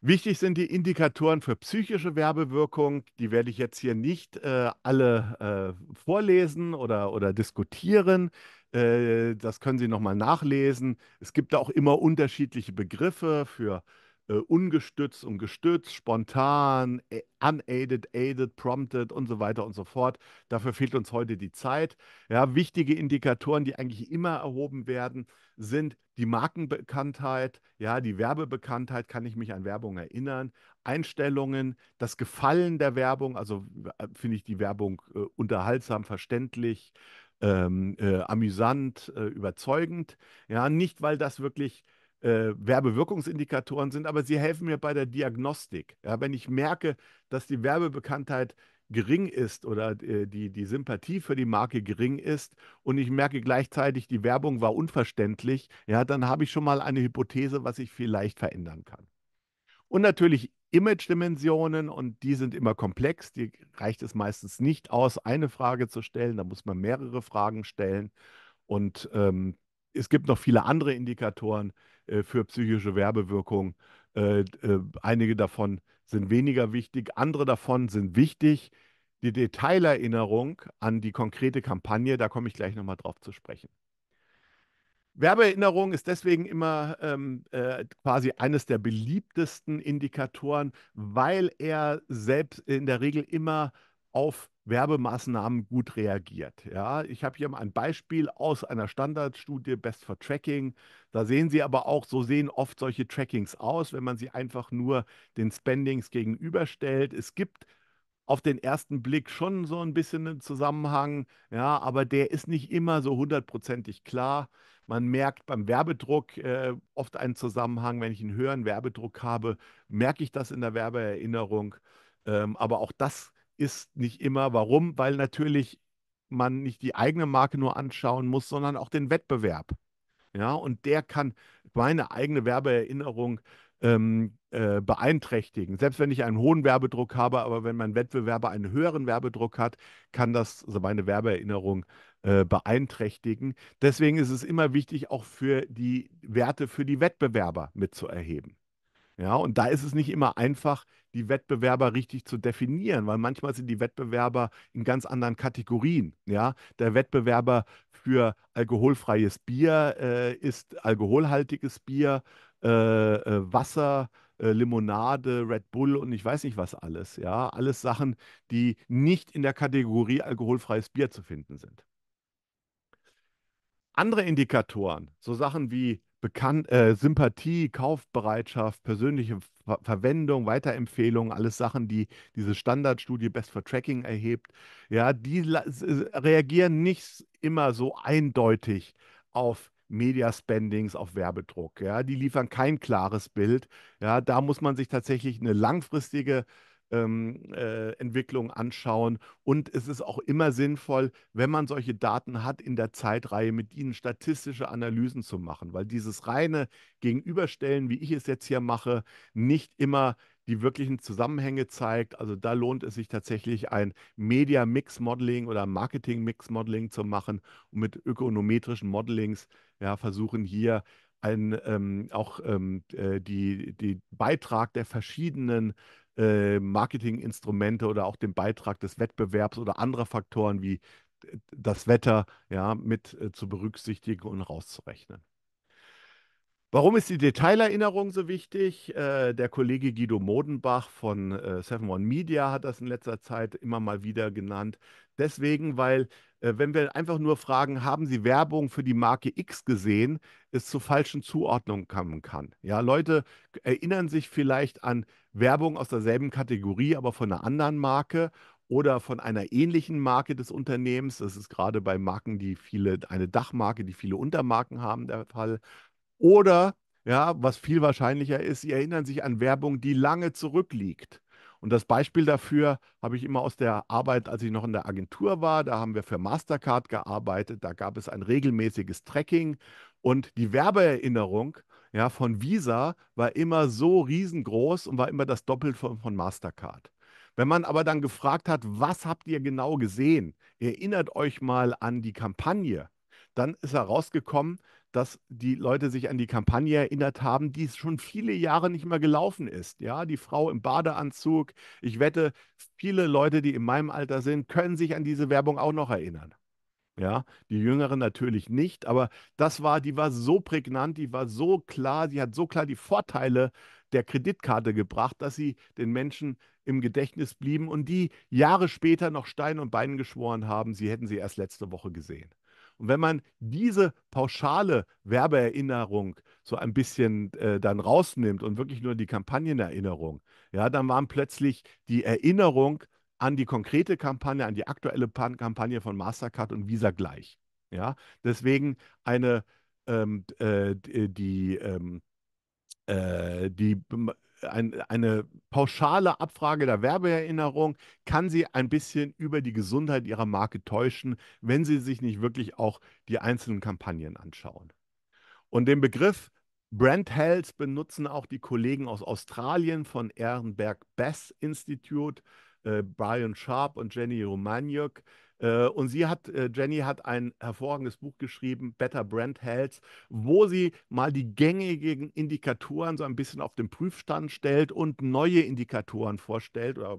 Wichtig sind die Indikatoren für psychische Werbewirkung. Die werde ich jetzt hier nicht äh, alle äh, vorlesen oder, oder diskutieren. Äh, das können Sie nochmal nachlesen. Es gibt da auch immer unterschiedliche Begriffe für äh, äh, ungestützt und gestützt, spontan, unaided, aided, prompted und so weiter und so fort. Dafür fehlt uns heute die Zeit. Ja, wichtige Indikatoren, die eigentlich immer erhoben werden, sind die Markenbekanntheit, ja, die Werbebekanntheit, kann ich mich an Werbung erinnern, Einstellungen, das Gefallen der Werbung, also äh, finde ich die Werbung äh, unterhaltsam, verständlich, ähm, äh, amüsant, äh, überzeugend. Ja, nicht, weil das wirklich äh, Werbewirkungsindikatoren sind, aber sie helfen mir bei der Diagnostik. Ja, wenn ich merke, dass die Werbebekanntheit gering ist oder äh, die, die Sympathie für die Marke gering ist und ich merke gleichzeitig, die Werbung war unverständlich, ja, dann habe ich schon mal eine Hypothese, was ich vielleicht verändern kann. Und natürlich Image-Dimensionen und die sind immer komplex. Die reicht es meistens nicht aus, eine Frage zu stellen. Da muss man mehrere Fragen stellen. Und ähm, es gibt noch viele andere Indikatoren, äh, für psychische Werbewirkung. Äh, äh, einige davon sind weniger wichtig, andere davon sind wichtig. Die Detailerinnerung an die konkrete Kampagne, da komme ich gleich nochmal drauf zu sprechen. Werbeerinnerung ist deswegen immer ähm, äh, quasi eines der beliebtesten Indikatoren, weil er selbst in der Regel immer auf Werbemaßnahmen gut reagiert. Ja, ich habe hier mal ein Beispiel aus einer Standardstudie Best for Tracking. Da sehen Sie aber auch, so sehen oft solche Trackings aus, wenn man sie einfach nur den Spendings gegenüberstellt. Es gibt auf den ersten Blick schon so ein bisschen einen Zusammenhang, ja, aber der ist nicht immer so hundertprozentig klar. Man merkt beim Werbedruck äh, oft einen Zusammenhang. Wenn ich einen höheren Werbedruck habe, merke ich das in der Werbeerinnerung. Ähm, aber auch das ist nicht immer. Warum? Weil natürlich man nicht die eigene Marke nur anschauen muss, sondern auch den Wettbewerb. Ja, und der kann meine eigene Werbeerinnerung ähm, äh, beeinträchtigen. Selbst wenn ich einen hohen Werbedruck habe, aber wenn mein Wettbewerber einen höheren Werbedruck hat, kann das also meine Werbeerinnerung äh, beeinträchtigen. Deswegen ist es immer wichtig, auch für die Werte für die Wettbewerber mitzuerheben. Ja, und da ist es nicht immer einfach, die Wettbewerber richtig zu definieren, weil manchmal sind die Wettbewerber in ganz anderen Kategorien. Ja, der Wettbewerber für alkoholfreies Bier äh, ist alkoholhaltiges Bier, äh, äh, Wasser, äh, Limonade, Red Bull und ich weiß nicht was alles. Ja, alles Sachen, die nicht in der Kategorie alkoholfreies Bier zu finden sind. Andere Indikatoren, so Sachen wie Bekan äh, Sympathie, Kaufbereitschaft, persönliche Ver Verwendung, Weiterempfehlung, alles Sachen, die diese Standardstudie Best for Tracking erhebt, ja, die reagieren nicht immer so eindeutig auf Media Spendings, auf Werbedruck. Ja, die liefern kein klares Bild. Ja, da muss man sich tatsächlich eine langfristige ähm, äh, Entwicklung anschauen. Und es ist auch immer sinnvoll, wenn man solche Daten hat, in der Zeitreihe mit ihnen statistische Analysen zu machen, weil dieses reine Gegenüberstellen, wie ich es jetzt hier mache, nicht immer die wirklichen Zusammenhänge zeigt. Also da lohnt es sich tatsächlich ein Media-Mix-Modeling oder Marketing-Mix-Modeling zu machen und mit ökonometrischen Modelings ja, versuchen hier ein, ähm, auch ähm, äh, die, die Beitrag der verschiedenen äh, Marketinginstrumente oder auch den Beitrag des Wettbewerbs oder anderer Faktoren wie das Wetter ja, mit äh, zu berücksichtigen und rauszurechnen. Warum ist die Detailerinnerung so wichtig? Äh, der Kollege Guido Modenbach von 71 äh, Media hat das in letzter Zeit immer mal wieder genannt. Deswegen, weil äh, wenn wir einfach nur fragen, haben Sie Werbung für die Marke X gesehen, es zu falschen Zuordnungen kommen kann. Ja, Leute erinnern sich vielleicht an Werbung aus derselben Kategorie, aber von einer anderen Marke oder von einer ähnlichen Marke des Unternehmens. Das ist gerade bei Marken, die viele, eine Dachmarke, die viele Untermarken haben, der Fall. Oder, ja, was viel wahrscheinlicher ist, sie erinnern sich an Werbung, die lange zurückliegt. Und das Beispiel dafür habe ich immer aus der Arbeit, als ich noch in der Agentur war. Da haben wir für Mastercard gearbeitet. Da gab es ein regelmäßiges Tracking und die Werbeerinnerung ja, von Visa war immer so riesengroß und war immer das Doppelte von, von Mastercard. Wenn man aber dann gefragt hat, was habt ihr genau gesehen? Erinnert euch mal an die Kampagne. Dann ist herausgekommen, dass die Leute sich an die Kampagne erinnert haben, die schon viele Jahre nicht mehr gelaufen ist. Ja, die Frau im Badeanzug. Ich wette, viele Leute, die in meinem Alter sind, können sich an diese Werbung auch noch erinnern. Ja, die Jüngeren natürlich nicht, aber das war, die war so prägnant, die war so klar, sie hat so klar die Vorteile der Kreditkarte gebracht, dass sie den Menschen im Gedächtnis blieben und die Jahre später noch Stein und Bein geschworen haben, sie hätten sie erst letzte Woche gesehen. Und wenn man diese pauschale Werbeerinnerung so ein bisschen äh, dann rausnimmt und wirklich nur die Kampagnenerinnerung, ja, dann waren plötzlich die Erinnerung an die konkrete Kampagne, an die aktuelle Pan Kampagne von Mastercard und Visa gleich. Ja, deswegen eine ähm, äh, äh, die ähm, äh, die ein, eine pauschale Abfrage der Werbeerinnerung kann sie ein bisschen über die Gesundheit ihrer Marke täuschen, wenn sie sich nicht wirklich auch die einzelnen Kampagnen anschauen. Und den Begriff Brand Health benutzen auch die Kollegen aus Australien von Ehrenberg Bass Institute, äh, Brian Sharp und Jenny Romaniuk, äh, und sie hat, äh, Jenny hat ein hervorragendes Buch geschrieben, Better Brand Health, wo sie mal die gängigen Indikatoren so ein bisschen auf den Prüfstand stellt und neue Indikatoren vorstellt oder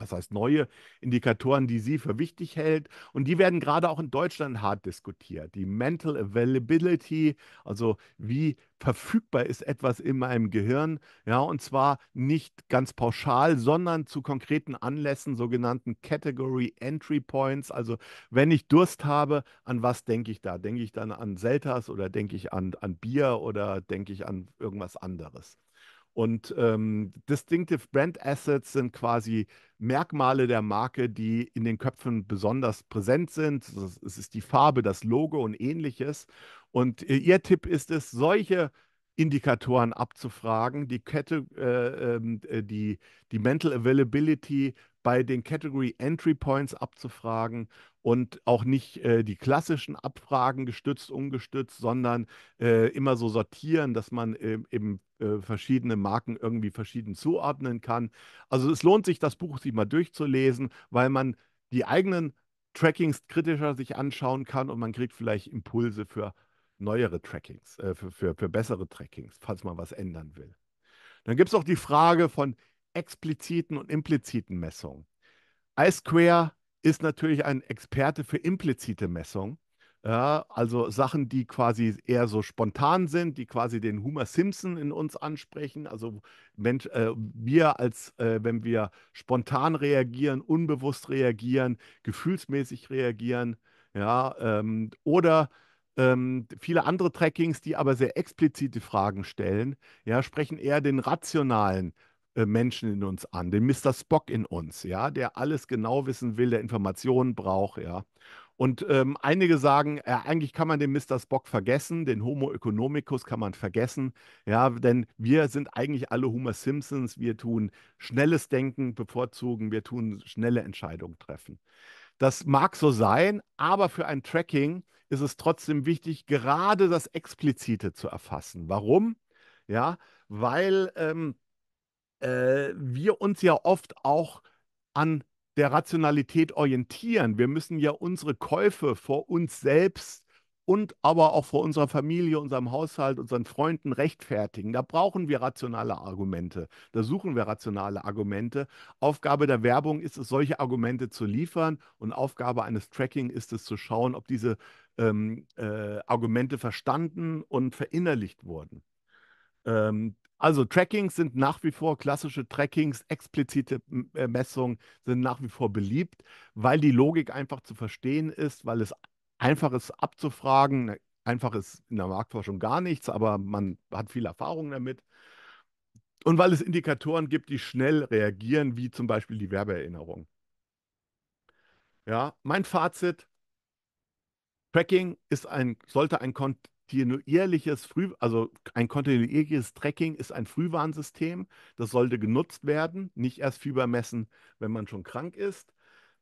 was heißt neue Indikatoren, die sie für wichtig hält. Und die werden gerade auch in Deutschland hart diskutiert. Die Mental Availability, also wie verfügbar ist etwas in meinem Gehirn. Ja, und zwar nicht ganz pauschal, sondern zu konkreten Anlässen, sogenannten Category Entry Points. Also wenn ich Durst habe, an was denke ich da? Denke ich dann an Seltas oder denke ich an, an Bier oder denke ich an irgendwas anderes? Und ähm, Distinctive Brand Assets sind quasi Merkmale der Marke, die in den Köpfen besonders präsent sind. Es ist die Farbe, das Logo und ähnliches. Und äh, Ihr Tipp ist es, solche Indikatoren abzufragen, die, Kette, äh, ähm, äh, die, die Mental Availability bei den Category Entry Points abzufragen und auch nicht äh, die klassischen Abfragen gestützt, ungestützt, sondern äh, immer so sortieren, dass man e-, äh, eben verschiedene Marken irgendwie verschieden zuordnen kann. Also es lohnt sich, das Buch sich mal durchzulesen, weil man die eigenen Trackings kritischer sich anschauen kann und man kriegt vielleicht Impulse für neuere Trackings, äh, für, für, für bessere Trackings, falls man was ändern will. Dann gibt es auch die Frage von expliziten und impliziten Messungen. iSquare ist natürlich ein Experte für implizite Messungen. Ja, also Sachen, die quasi eher so spontan sind, die quasi den Homer Simpson in uns ansprechen. Also Mensch, äh, wir als, äh, wenn wir spontan reagieren, unbewusst reagieren, gefühlsmäßig reagieren, ja, ähm, oder ähm, viele andere Trackings, die aber sehr explizite Fragen stellen, ja, sprechen eher den rationalen äh, Menschen in uns an, den Mr. Spock in uns, ja, der alles genau wissen will, der Informationen braucht, ja. Und ähm, einige sagen, äh, eigentlich kann man den Mr. Spock vergessen, den Homo economicus kann man vergessen, ja, denn wir sind eigentlich alle Homer Simpsons, wir tun schnelles Denken bevorzugen, wir tun schnelle Entscheidungen treffen. Das mag so sein, aber für ein Tracking ist es trotzdem wichtig, gerade das Explizite zu erfassen. Warum? Ja, weil ähm, äh, wir uns ja oft auch an der Rationalität orientieren. Wir müssen ja unsere Käufe vor uns selbst und aber auch vor unserer Familie, unserem Haushalt, unseren Freunden rechtfertigen. Da brauchen wir rationale Argumente. Da suchen wir rationale Argumente. Aufgabe der Werbung ist es, solche Argumente zu liefern und Aufgabe eines Tracking ist es zu schauen, ob diese ähm, äh, Argumente verstanden und verinnerlicht wurden. Ähm, also Trackings sind nach wie vor klassische Trackings, explizite äh, Messungen sind nach wie vor beliebt, weil die Logik einfach zu verstehen ist, weil es einfach ist abzufragen. Ne, einfach ist in der Marktforschung gar nichts, aber man hat viel Erfahrung damit. Und weil es Indikatoren gibt, die schnell reagieren, wie zum Beispiel die Werbeerinnerung. Ja, mein Fazit, Tracking ist ein, sollte ein kontinuierliches Früh, also ein kontinuierliches Tracking ist ein Frühwarnsystem. Das sollte genutzt werden, nicht erst Fieber messen, wenn man schon krank ist.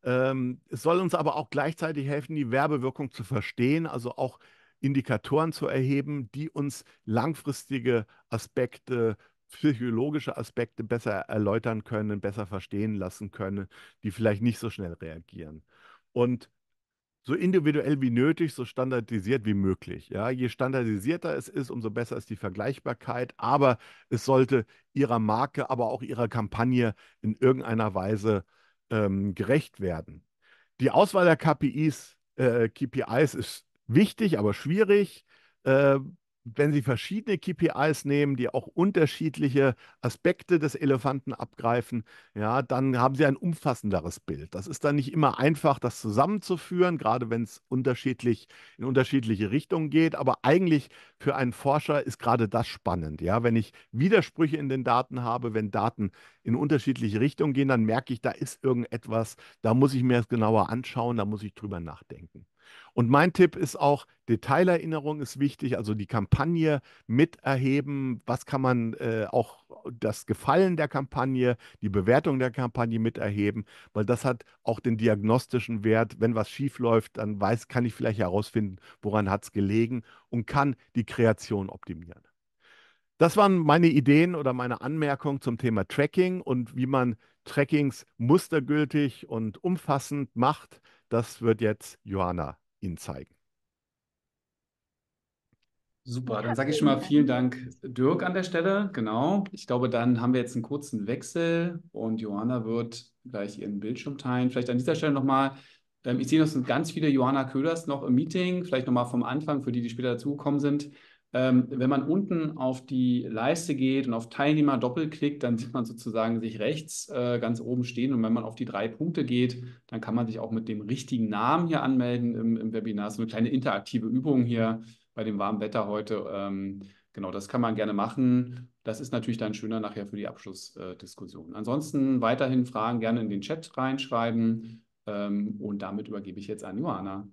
Ähm, es soll uns aber auch gleichzeitig helfen, die Werbewirkung zu verstehen, also auch Indikatoren zu erheben, die uns langfristige Aspekte, psychologische Aspekte besser erläutern können, besser verstehen lassen können, die vielleicht nicht so schnell reagieren. Und so individuell wie nötig, so standardisiert wie möglich. Ja, je standardisierter es ist, umso besser ist die Vergleichbarkeit. Aber es sollte ihrer Marke, aber auch ihrer Kampagne in irgendeiner Weise ähm, gerecht werden. Die Auswahl der KPIs, äh, KPIs ist wichtig, aber schwierig. Äh, wenn Sie verschiedene KPIs nehmen, die auch unterschiedliche Aspekte des Elefanten abgreifen, ja, dann haben Sie ein umfassenderes Bild. Das ist dann nicht immer einfach, das zusammenzuführen, gerade wenn es unterschiedlich in unterschiedliche Richtungen geht. Aber eigentlich für einen Forscher ist gerade das spannend. Ja, wenn ich Widersprüche in den Daten habe, wenn Daten in unterschiedliche Richtungen gehen, dann merke ich, da ist irgendetwas, da muss ich mir es genauer anschauen, da muss ich drüber nachdenken. Und mein Tipp ist auch, Detailerinnerung ist wichtig, also die Kampagne miterheben. Was kann man äh, auch das Gefallen der Kampagne, die Bewertung der Kampagne miterheben, weil das hat auch den diagnostischen Wert. Wenn was schief läuft, dann weiß, kann ich vielleicht herausfinden, woran hat es gelegen und kann die Kreation optimieren. Das waren meine Ideen oder meine Anmerkungen zum Thema Tracking und wie man Trackings mustergültig und umfassend macht. Das wird jetzt Johanna Ihnen zeigen. Super, dann sage ich schon mal vielen Dank, Dirk, an der Stelle. Genau. Ich glaube, dann haben wir jetzt einen kurzen Wechsel und Johanna wird gleich ihren Bildschirm teilen. Vielleicht an dieser Stelle nochmal. Ähm, ich sehe, noch sind ganz viele Johanna Köders noch im Meeting. Vielleicht nochmal vom Anfang für die, die später dazugekommen sind. Ähm, wenn man unten auf die Leiste geht und auf Teilnehmer doppelklickt, dann sieht man sozusagen sich rechts äh, ganz oben stehen. Und wenn man auf die drei Punkte geht, dann kann man sich auch mit dem richtigen Namen hier anmelden im, im Webinar. So eine kleine interaktive Übung hier bei dem warmen Wetter heute. Ähm, genau, das kann man gerne machen. Das ist natürlich dann schöner nachher für die Abschlussdiskussion. Äh, Ansonsten weiterhin Fragen gerne in den Chat reinschreiben. Ähm, und damit übergebe ich jetzt an Johanna.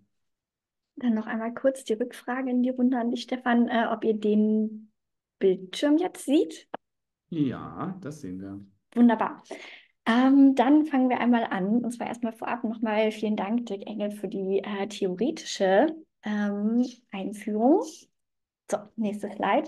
Dann noch einmal kurz die Rückfrage in die Runde an dich, Stefan, äh, ob ihr den Bildschirm jetzt sieht. Ja, das sehen wir. Wunderbar. Ähm, dann fangen wir einmal an. Und zwar erstmal vorab nochmal vielen Dank, Dirk Engel, für die äh, theoretische ähm, Einführung. So, nächste Slide.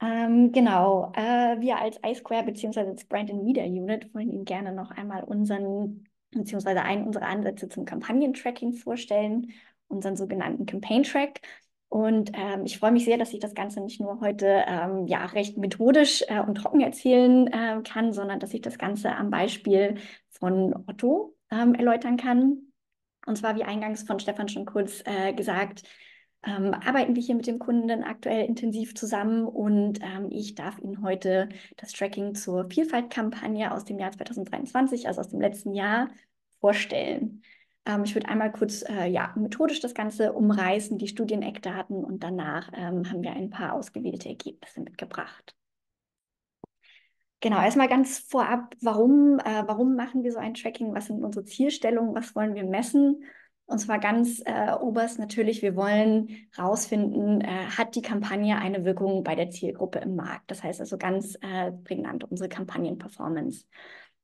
Ähm, genau, äh, wir als iSquare bzw. als Brand and Media Unit wollen Ihnen gerne noch einmal unseren beziehungsweise einen unserer Ansätze zum Kampagnentracking vorstellen unseren sogenannten Campaign Track. Und ähm, ich freue mich sehr, dass ich das Ganze nicht nur heute ähm, ja recht methodisch äh, und trocken erzählen äh, kann, sondern dass ich das Ganze am Beispiel von Otto ähm, erläutern kann. Und zwar, wie eingangs von Stefan schon kurz äh, gesagt, ähm, arbeiten wir hier mit dem Kunden aktuell intensiv zusammen und ähm, ich darf Ihnen heute das Tracking zur Vielfaltkampagne aus dem Jahr 2023, also aus dem letzten Jahr, vorstellen. Ähm, ich würde einmal kurz äh, ja, methodisch das Ganze umreißen, die Studieneckdaten und danach ähm, haben wir ein paar ausgewählte Ergebnisse mitgebracht. Genau, erstmal ganz vorab, warum, äh, warum machen wir so ein Tracking? Was sind unsere Zielstellungen? Was wollen wir messen? Und zwar ganz äh, oberst natürlich, wir wollen herausfinden, äh, hat die Kampagne eine Wirkung bei der Zielgruppe im Markt? Das heißt also ganz äh, prägnant unsere Kampagnenperformance.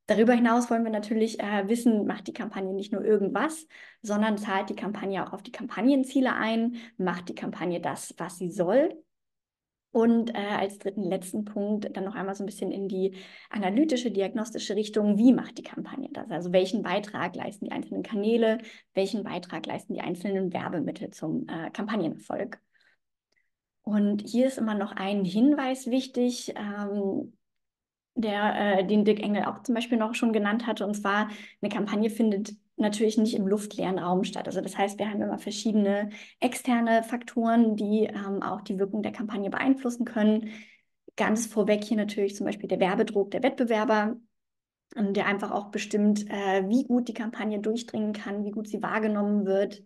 Darüber hinaus wollen wir natürlich äh, wissen, macht die Kampagne nicht nur irgendwas, sondern zahlt die Kampagne auch auf die Kampagnenziele ein, macht die Kampagne das, was sie soll. Und äh, als dritten, letzten Punkt dann noch einmal so ein bisschen in die analytische, diagnostische Richtung, wie macht die Kampagne das? Also welchen Beitrag leisten die einzelnen Kanäle, welchen Beitrag leisten die einzelnen Werbemittel zum äh, Kampagnenerfolg? Und hier ist immer noch ein Hinweis wichtig. Ähm, der, äh, den Dick Engel auch zum Beispiel noch schon genannt hatte. Und zwar, eine Kampagne findet natürlich nicht im luftleeren Raum statt. Also das heißt, wir haben immer verschiedene externe Faktoren, die ähm, auch die Wirkung der Kampagne beeinflussen können. Ganz vorweg hier natürlich zum Beispiel der Werbedruck der Wettbewerber, ähm, der einfach auch bestimmt, äh, wie gut die Kampagne durchdringen kann, wie gut sie wahrgenommen wird,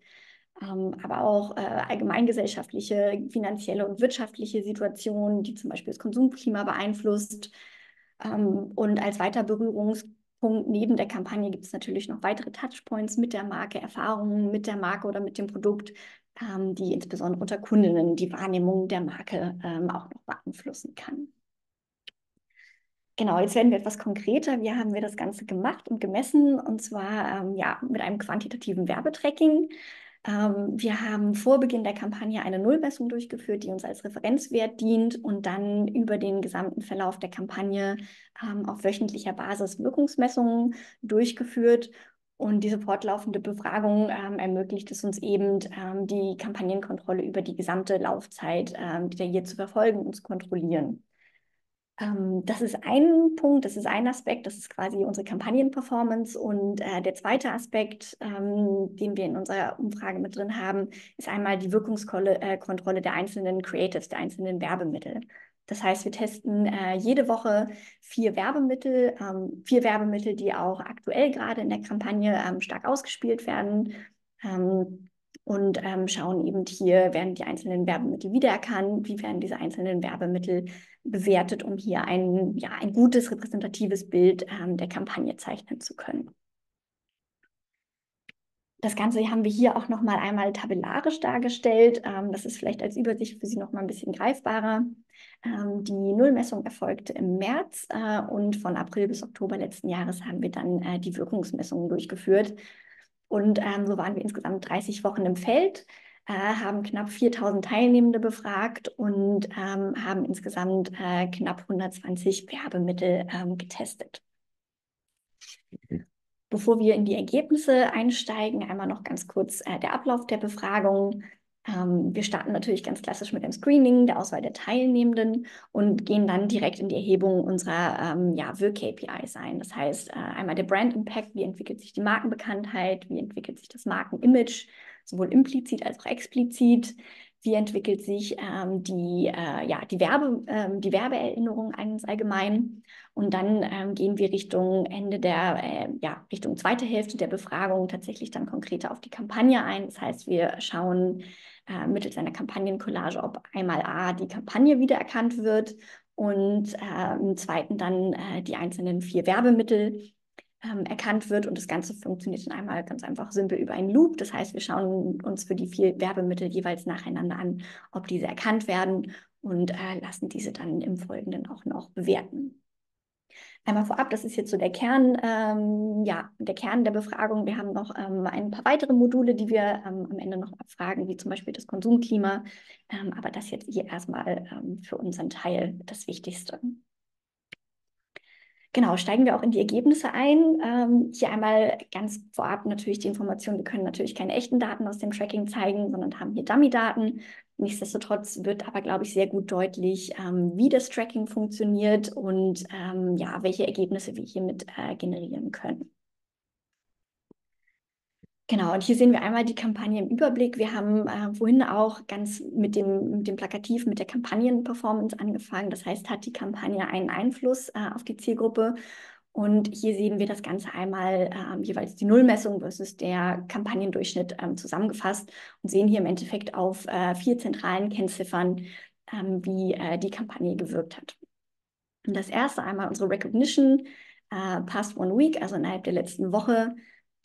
ähm, aber auch äh, allgemeingesellschaftliche, finanzielle und wirtschaftliche Situationen, die zum Beispiel das Konsumklima beeinflusst ähm, und als weiter Berührungspunkt neben der Kampagne gibt es natürlich noch weitere Touchpoints mit der Marke, Erfahrungen mit der Marke oder mit dem Produkt, ähm, die insbesondere unter Kundinnen die Wahrnehmung der Marke ähm, auch noch beeinflussen kann. Genau, jetzt werden wir etwas konkreter. Wie haben wir das Ganze gemacht und gemessen? Und zwar ähm, ja, mit einem quantitativen Werbetracking. Ähm, wir haben vor Beginn der Kampagne eine Nullmessung durchgeführt, die uns als Referenzwert dient und dann über den gesamten Verlauf der Kampagne ähm, auf wöchentlicher Basis Wirkungsmessungen durchgeführt. Und diese fortlaufende Befragung ähm, ermöglicht es uns eben, ähm, die Kampagnenkontrolle über die gesamte Laufzeit ähm, detailliert zu verfolgen und zu kontrollieren. Ähm, das ist ein Punkt, das ist ein Aspekt, das ist quasi unsere Kampagnenperformance. Und äh, der zweite Aspekt, ähm, den wir in unserer Umfrage mit drin haben, ist einmal die Wirkungskontrolle äh, der einzelnen Creatives, der einzelnen Werbemittel. Das heißt, wir testen äh, jede Woche vier Werbemittel, ähm, vier Werbemittel, die auch aktuell gerade in der Kampagne ähm, stark ausgespielt werden. Ähm, und ähm, schauen eben hier, werden die einzelnen Werbemittel wiedererkannt, wie werden diese einzelnen Werbemittel bewertet, um hier ein, ja, ein gutes repräsentatives Bild ähm, der Kampagne zeichnen zu können. Das Ganze haben wir hier auch nochmal einmal tabellarisch dargestellt. Ähm, das ist vielleicht als Übersicht für Sie nochmal ein bisschen greifbarer. Ähm, die Nullmessung erfolgte im März äh, und von April bis Oktober letzten Jahres haben wir dann äh, die Wirkungsmessungen durchgeführt und ähm, so waren wir insgesamt 30 Wochen im Feld, äh, haben knapp 4000 Teilnehmende befragt und ähm, haben insgesamt äh, knapp 120 Werbemittel ähm, getestet. Bevor wir in die Ergebnisse einsteigen, einmal noch ganz kurz äh, der Ablauf der Befragung. Ähm, wir starten natürlich ganz klassisch mit dem Screening, der Auswahl der Teilnehmenden und gehen dann direkt in die Erhebung unserer ähm, ja, Wirk-KPIs ein. Das heißt, äh, einmal der Brand Impact, wie entwickelt sich die Markenbekanntheit, wie entwickelt sich das Markenimage, sowohl implizit als auch explizit, wie entwickelt sich ähm, die, äh, ja, die, Werbe, ähm, die Werbeerinnerung eines Allgemeinen. Und dann ähm, gehen wir Richtung Ende der, äh, ja, Richtung zweite Hälfte der Befragung tatsächlich dann konkreter auf die Kampagne ein. Das heißt, wir schauen, äh, mittels einer Kampagnencollage, ob einmal A, die Kampagne wiedererkannt wird und äh, im zweiten dann äh, die einzelnen vier Werbemittel ähm, erkannt wird. Und das Ganze funktioniert dann einmal ganz einfach simpel über einen Loop. Das heißt, wir schauen uns für die vier Werbemittel jeweils nacheinander an, ob diese erkannt werden und äh, lassen diese dann im Folgenden auch noch bewerten. Einmal vorab, das ist jetzt so der Kern, ähm, ja, der Kern der Befragung. Wir haben noch ähm, ein paar weitere Module, die wir ähm, am Ende noch abfragen, wie zum Beispiel das Konsumklima. Ähm, aber das jetzt hier erstmal ähm, für unseren Teil das Wichtigste. Genau, steigen wir auch in die Ergebnisse ein. Ähm, hier einmal ganz vorab natürlich die Information, wir können natürlich keine echten Daten aus dem Tracking zeigen, sondern haben hier Dummy-Daten. Nichtsdestotrotz wird aber, glaube ich, sehr gut deutlich, ähm, wie das Tracking funktioniert und ähm, ja, welche Ergebnisse wir hiermit äh, generieren können. Genau, und hier sehen wir einmal die Kampagne im Überblick. Wir haben äh, vorhin auch ganz mit dem, mit dem Plakativ, mit der Kampagnenperformance angefangen. Das heißt, hat die Kampagne einen Einfluss äh, auf die Zielgruppe? Und hier sehen wir das Ganze einmal ähm, jeweils die Nullmessung versus der Kampagnendurchschnitt ähm, zusammengefasst und sehen hier im Endeffekt auf äh, vier zentralen Kennziffern, ähm, wie äh, die Kampagne gewirkt hat. Und das erste einmal unsere Recognition äh, past one week, also innerhalb der letzten Woche,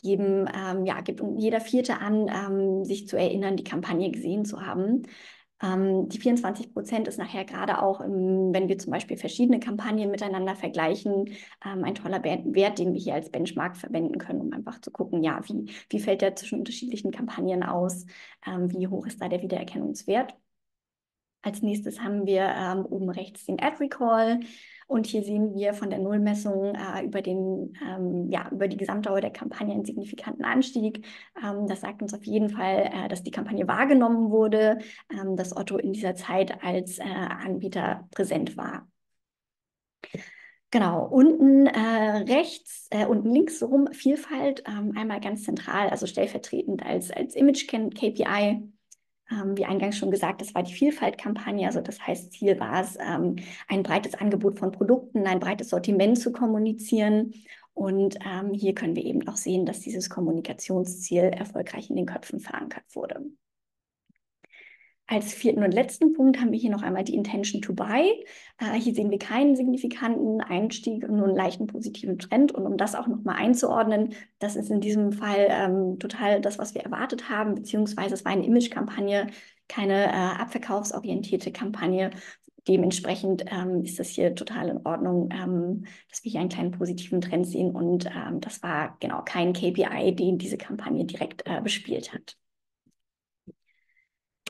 geben, ähm, ja, gibt jeder Vierte an, ähm, sich zu erinnern, die Kampagne gesehen zu haben. Ähm, die 24 Prozent ist nachher gerade auch, im, wenn wir zum Beispiel verschiedene Kampagnen miteinander vergleichen, ähm, ein toller Wert, den wir hier als Benchmark verwenden können, um einfach zu gucken, ja, wie, wie fällt der zwischen unterschiedlichen Kampagnen aus, ähm, wie hoch ist da der Wiedererkennungswert. Als nächstes haben wir ähm, oben rechts den Ad Recall. Und hier sehen wir von der Nullmessung äh, über, den, ähm, ja, über die Gesamtdauer der Kampagne einen signifikanten Anstieg. Ähm, das sagt uns auf jeden Fall, äh, dass die Kampagne wahrgenommen wurde, ähm, dass Otto in dieser Zeit als äh, Anbieter präsent war. Genau, unten äh, rechts äh, und links rum Vielfalt, ähm, einmal ganz zentral, also stellvertretend als, als Image-KPI ähm, wie eingangs schon gesagt, das war die Vielfaltkampagne. Also das heißt, Ziel war es, ähm, ein breites Angebot von Produkten, ein breites Sortiment zu kommunizieren. Und ähm, hier können wir eben auch sehen, dass dieses Kommunikationsziel erfolgreich in den Köpfen verankert wurde. Als vierten und letzten Punkt haben wir hier noch einmal die Intention to Buy. Äh, hier sehen wir keinen signifikanten Einstieg, nur einen leichten positiven Trend. Und um das auch nochmal einzuordnen, das ist in diesem Fall ähm, total das, was wir erwartet haben, beziehungsweise es war eine Image-Kampagne, keine äh, abverkaufsorientierte Kampagne. Dementsprechend ähm, ist das hier total in Ordnung, ähm, dass wir hier einen kleinen positiven Trend sehen. Und ähm, das war genau kein KPI, den diese Kampagne direkt äh, bespielt hat.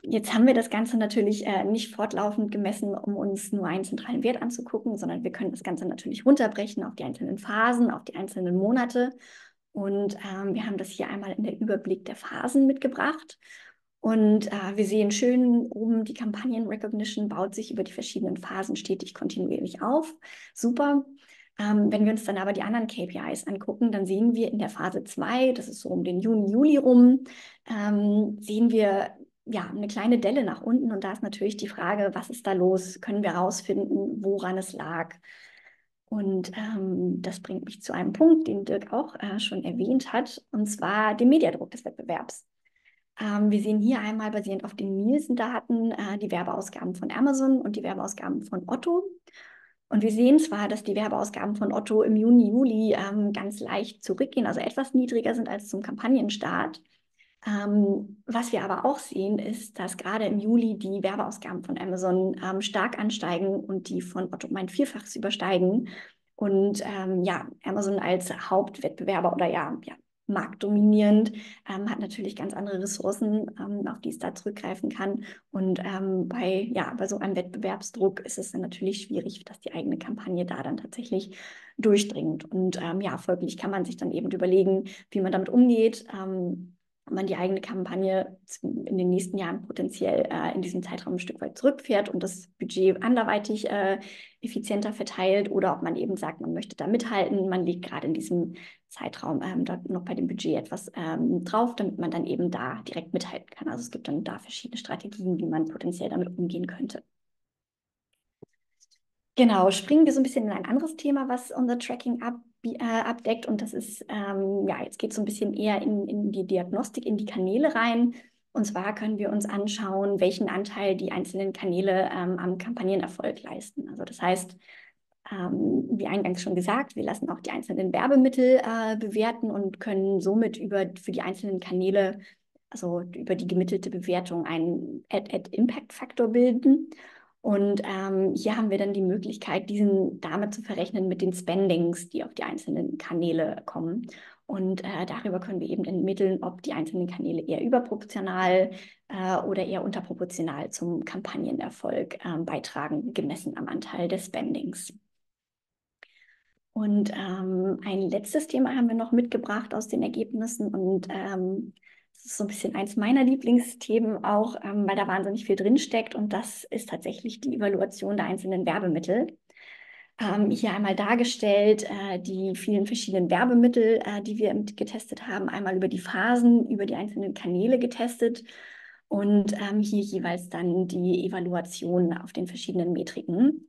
Jetzt haben wir das Ganze natürlich äh, nicht fortlaufend gemessen, um uns nur einen zentralen Wert anzugucken, sondern wir können das Ganze natürlich runterbrechen auf die einzelnen Phasen, auf die einzelnen Monate. Und ähm, wir haben das hier einmal in der Überblick der Phasen mitgebracht. Und äh, wir sehen schön oben, die Kampagnen-Recognition baut sich über die verschiedenen Phasen stetig kontinuierlich auf. Super. Ähm, wenn wir uns dann aber die anderen KPIs angucken, dann sehen wir in der Phase 2, das ist so um den Juni, Juli rum, ähm, sehen wir ja, eine kleine Delle nach unten. Und da ist natürlich die Frage, was ist da los? Können wir herausfinden, woran es lag? Und ähm, das bringt mich zu einem Punkt, den Dirk auch äh, schon erwähnt hat, und zwar dem Mediadruck des Wettbewerbs. Ähm, wir sehen hier einmal basierend auf den Nielsen-Daten äh, die Werbeausgaben von Amazon und die Werbeausgaben von Otto. Und wir sehen zwar, dass die Werbeausgaben von Otto im Juni, Juli ähm, ganz leicht zurückgehen, also etwas niedriger sind als zum Kampagnenstart. Ähm, was wir aber auch sehen, ist, dass gerade im Juli die Werbeausgaben von Amazon ähm, stark ansteigen und die von Otto mein Vierfaches übersteigen. Und ähm, ja, Amazon als Hauptwettbewerber oder ja, ja marktdominierend ähm, hat natürlich ganz andere Ressourcen, ähm, auf die es da zurückgreifen kann. Und ähm, bei, ja, bei so einem Wettbewerbsdruck ist es dann natürlich schwierig, dass die eigene Kampagne da dann tatsächlich durchdringt. Und ja, folglich kann man sich dann eben überlegen, wie man damit umgeht man die eigene Kampagne in den nächsten Jahren potenziell äh, in diesem Zeitraum ein Stück weit zurückfährt und das Budget anderweitig äh, effizienter verteilt oder ob man eben sagt, man möchte da mithalten, man legt gerade in diesem Zeitraum ähm, dort noch bei dem Budget etwas ähm, drauf, damit man dann eben da direkt mithalten kann. Also es gibt dann da verschiedene Strategien, wie man potenziell damit umgehen könnte. Genau, springen wir so ein bisschen in ein anderes Thema, was unser Tracking ab äh, abdeckt. Und das ist, ähm, ja, jetzt geht es so ein bisschen eher in, in die Diagnostik, in die Kanäle rein. Und zwar können wir uns anschauen, welchen Anteil die einzelnen Kanäle ähm, am Kampagnenerfolg leisten. Also das heißt, ähm, wie eingangs schon gesagt, wir lassen auch die einzelnen Werbemittel äh, bewerten und können somit über für die einzelnen Kanäle, also über die gemittelte Bewertung, einen Ad-Ad-Impact-Faktor bilden. Und ähm, hier haben wir dann die Möglichkeit, diesen damit zu verrechnen mit den Spendings, die auf die einzelnen Kanäle kommen. Und äh, darüber können wir eben ermitteln, ob die einzelnen Kanäle eher überproportional äh, oder eher unterproportional zum Kampagnenerfolg äh, beitragen, gemessen am Anteil des Spendings. Und ähm, ein letztes Thema haben wir noch mitgebracht aus den Ergebnissen und ähm, ist so ein bisschen eins meiner Lieblingsthemen auch, ähm, weil da wahnsinnig viel drinsteckt. Und das ist tatsächlich die Evaluation der einzelnen Werbemittel. Ähm, hier einmal dargestellt äh, die vielen verschiedenen Werbemittel, äh, die wir getestet haben. Einmal über die Phasen, über die einzelnen Kanäle getestet. Und ähm, hier jeweils dann die Evaluation auf den verschiedenen Metriken.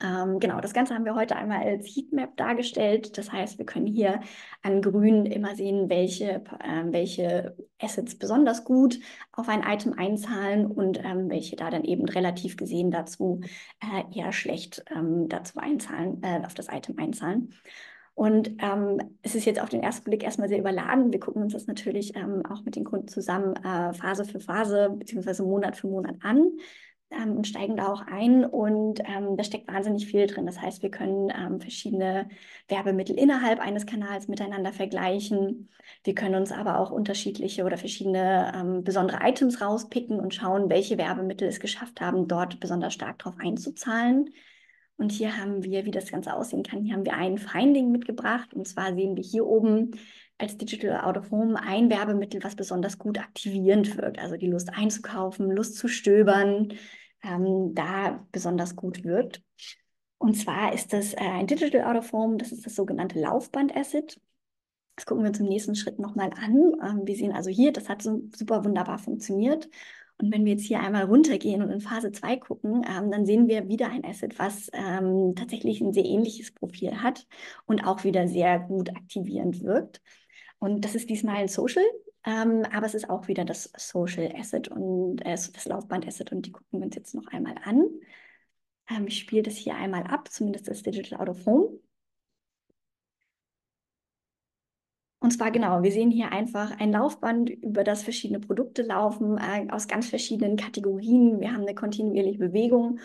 Ähm, genau, das Ganze haben wir heute einmal als Heatmap dargestellt. Das heißt, wir können hier an Grün immer sehen, welche, äh, welche Assets besonders gut auf ein Item einzahlen und ähm, welche da dann eben relativ gesehen dazu äh, eher schlecht ähm, dazu einzahlen, äh, auf das Item einzahlen. Und ähm, es ist jetzt auf den ersten Blick erstmal sehr überladen. Wir gucken uns das natürlich ähm, auch mit den Kunden zusammen äh, Phase für Phase beziehungsweise Monat für Monat an ähm, und steigen da auch ein. Und ähm, da steckt wahnsinnig viel drin. Das heißt, wir können ähm, verschiedene Werbemittel innerhalb eines Kanals miteinander vergleichen. Wir können uns aber auch unterschiedliche oder verschiedene ähm, besondere Items rauspicken und schauen, welche Werbemittel es geschafft haben, dort besonders stark drauf einzuzahlen. Und hier haben wir, wie das Ganze aussehen kann, hier haben wir ein Finding mitgebracht. Und zwar sehen wir hier oben als Digital Out of Home ein Werbemittel, was besonders gut aktivierend wirkt. Also die Lust einzukaufen, Lust zu stöbern, ähm, da besonders gut wirkt. Und zwar ist das äh, ein Digital Autoform, das ist das sogenannte Laufband-Acid. Das gucken wir uns im nächsten Schritt nochmal an. Ähm, wir sehen also hier, das hat so super wunderbar funktioniert. Und wenn wir jetzt hier einmal runtergehen und in Phase 2 gucken, ähm, dann sehen wir wieder ein Asset, was ähm, tatsächlich ein sehr ähnliches Profil hat und auch wieder sehr gut aktivierend wirkt. Und das ist diesmal ein Social. Ähm, aber es ist auch wieder das Social Asset und äh, das Laufband Asset und die gucken wir uns jetzt noch einmal an. Ähm, ich spiele das hier einmal ab, zumindest das Digital Out of Home. Und zwar genau, wir sehen hier einfach ein Laufband, über das verschiedene Produkte laufen, äh, aus ganz verschiedenen Kategorien. Wir haben eine kontinuierliche Bewegung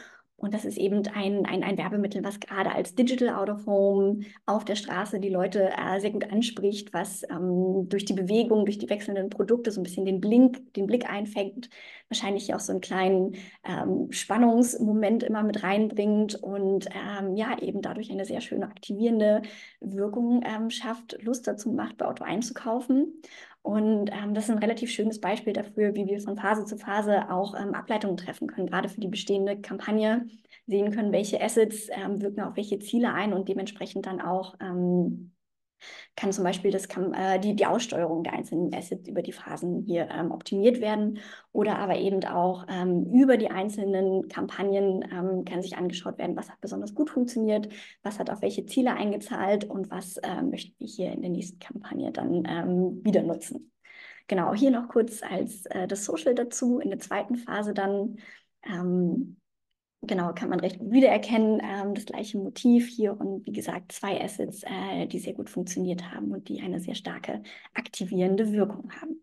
und das ist eben ein, ein, ein Werbemittel, was gerade als Digital Out of Home auf der Straße die Leute äh, sehr gut anspricht, was ähm, durch die Bewegung, durch die wechselnden Produkte so ein bisschen den, Blink, den Blick einfängt, wahrscheinlich auch so einen kleinen ähm, Spannungsmoment immer mit reinbringt und ähm, ja, eben dadurch eine sehr schöne aktivierende Wirkung ähm, schafft, Lust dazu macht, bei Auto einzukaufen. Und ähm, das ist ein relativ schönes Beispiel dafür, wie wir von Phase zu Phase auch ähm, Ableitungen treffen können, gerade für die bestehende Kampagne, sehen können, welche Assets ähm, wirken auf welche Ziele ein und dementsprechend dann auch ähm, kann zum Beispiel das, kann, äh, die, die Aussteuerung der einzelnen Assets über die Phasen hier ähm, optimiert werden oder aber eben auch ähm, über die einzelnen Kampagnen ähm, kann sich angeschaut werden, was hat besonders gut funktioniert, was hat auf welche Ziele eingezahlt und was ähm, möchten wir hier in der nächsten Kampagne dann ähm, wieder nutzen. Genau, hier noch kurz als äh, das Social dazu. In der zweiten Phase dann ähm, genau, kann man recht gut erkennen, Ähm, das gleiche Motiv hier und wie gesagt zwei Assets, äh, die sehr gut funktioniert haben und die eine sehr starke aktivierende Wirkung haben.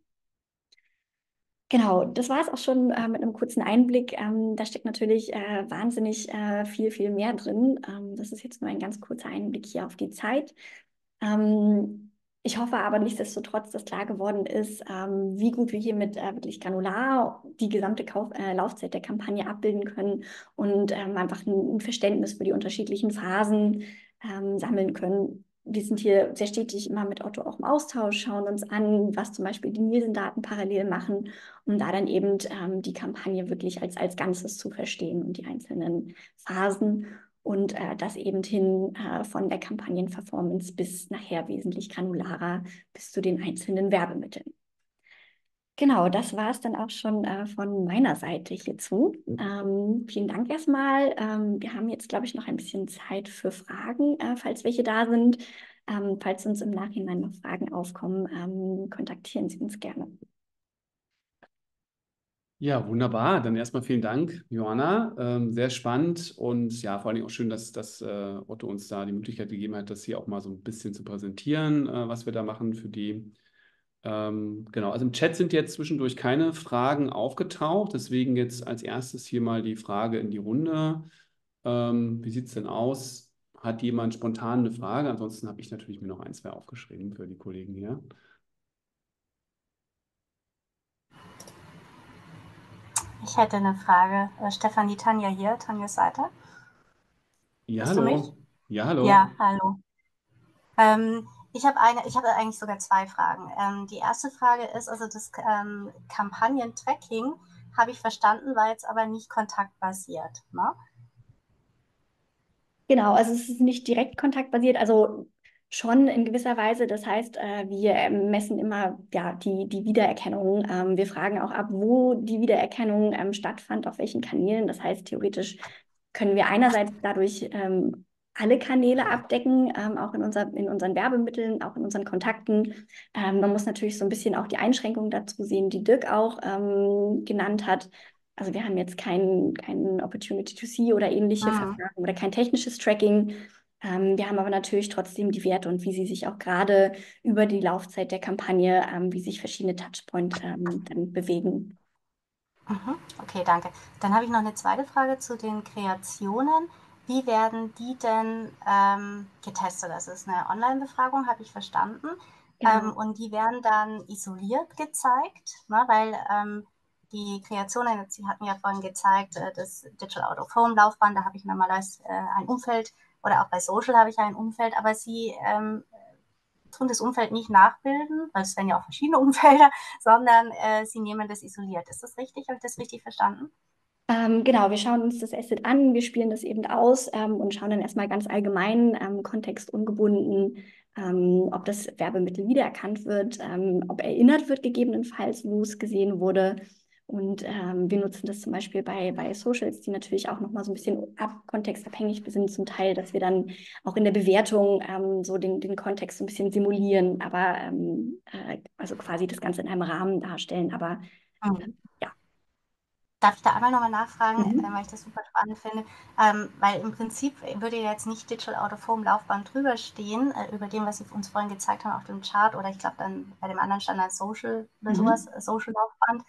Genau, das war es auch schon äh, mit einem kurzen Einblick. Ähm, da steckt natürlich äh, wahnsinnig äh, viel, viel mehr drin. Ähm, das ist jetzt nur ein ganz kurzer Einblick hier auf die Zeit. Ähm, ich hoffe aber nichtsdestotrotz, dass klar geworden ist, ähm, wie gut wir hier mit äh, wirklich granular die gesamte Kauf äh, Laufzeit der Kampagne abbilden können und ähm, einfach ein, ein Verständnis für die unterschiedlichen Phasen ähm, sammeln können. Wir sind hier sehr stetig immer mit Otto auch im Austausch, schauen uns an, was zum Beispiel die Nielsen-Daten parallel machen, um da dann eben ähm, die Kampagne wirklich als, als Ganzes zu verstehen und die einzelnen Phasen und äh, das eben hin äh, von der Kampagnenperformance bis nachher wesentlich granularer bis zu den einzelnen Werbemitteln. Genau, das war es dann auch schon äh, von meiner Seite hierzu. Mhm. Ähm, vielen Dank erstmal. Ähm, wir haben jetzt, glaube ich, noch ein bisschen Zeit für Fragen, äh, falls welche da sind. Ähm, falls uns im Nachhinein noch Fragen aufkommen, ähm, kontaktieren Sie uns gerne. Ja, wunderbar. Dann erstmal vielen Dank, Johanna. Ähm, sehr spannend und ja, vor allen Dingen auch schön, dass, dass äh, Otto uns da die Möglichkeit gegeben hat, das hier auch mal so ein bisschen zu präsentieren, äh, was wir da machen für die. Ähm, genau, also im Chat sind jetzt zwischendurch keine Fragen aufgetaucht, deswegen jetzt als erstes hier mal die Frage in die Runde. Ähm, wie sieht es denn aus? Hat jemand spontan eine Frage? Ansonsten habe ich natürlich mir noch ein, zwei aufgeschrieben für die Kollegen hier. Ich hätte eine Frage. Äh, Stefanie Tanja hier, Tanja Seite. Ja, hallo. Ja, hallo. Ja, hallo. Ähm, ich habe eine, ich habe eigentlich sogar zwei Fragen. Ähm, die erste Frage ist, also das ähm, Kampagnen-Tracking habe ich verstanden, war jetzt aber nicht kontaktbasiert. Ne? Genau, also es ist nicht direkt kontaktbasiert. Also Schon in gewisser Weise. Das heißt, äh, wir ähm, messen immer ja, die, die Wiedererkennung. Ähm, wir fragen auch ab, wo die Wiedererkennung ähm, stattfand, auf welchen Kanälen. Das heißt, theoretisch können wir einerseits dadurch alle Kanäle abdecken, ähm, auch in, unser, in unseren Werbemitteln, auch in unseren Kontakten. Ähm, man muss natürlich so ein bisschen auch die Einschränkungen dazu sehen, die Dirk auch ähm, genannt hat. Also wir haben jetzt kein, kein Opportunity to See oder ähnliche ah. Verfahren oder kein technisches Tracking. Ähm, wir haben aber natürlich trotzdem die Werte und wie sie sich auch gerade über die Laufzeit der Kampagne, ähm, wie sich verschiedene Touchpoints ähm, dann bewegen. Mhm. Okay, danke. Dann habe ich noch eine zweite Frage zu den Kreationen. Wie werden die denn ähm, getestet? Das ist eine Online-Befragung, habe ich verstanden. Genau. Ähm, und die werden dann isoliert gezeigt, ne, weil ähm, die Kreationen, Sie hatten ja vorhin gezeigt, äh, das Digital Out of Home Laufband, da habe ich normalerweise äh, ein Umfeld oder auch bei Social habe ich ja ein Umfeld, aber sie ähm, tun das Umfeld nicht nachbilden, weil es werden ja auch verschiedene Umfelder, sondern äh, sie nehmen das isoliert. Ist das richtig? Habe ich das richtig verstanden? Ähm, genau, wir schauen uns das Asset an, wir spielen das eben aus ähm, und schauen dann erstmal ganz allgemein, ähm, kontextungebunden, ähm, ob das Werbemittel wiedererkannt wird, ähm, ob erinnert wird gegebenenfalls, wo es gesehen wurde und ähm, wir nutzen das zum Beispiel bei, bei Socials, die natürlich auch nochmal so ein bisschen ab, kontextabhängig sind zum Teil, dass wir dann auch in der Bewertung ähm, so den, den Kontext so ein bisschen simulieren, aber ähm, äh, also quasi das Ganze in einem Rahmen darstellen. Aber äh, ja. Darf ich da einmal nochmal nachfragen, mhm. Äh, weil ich das super spannend finde? Ähm, weil im Prinzip würde ja jetzt nicht Digital Out of Home Laufbahn drüber stehen, äh, über dem, was Sie uns vorhin gezeigt haben auf dem Chart oder ich glaube dann bei dem anderen Standard Social oder mhm. sowas, äh, Social Laufband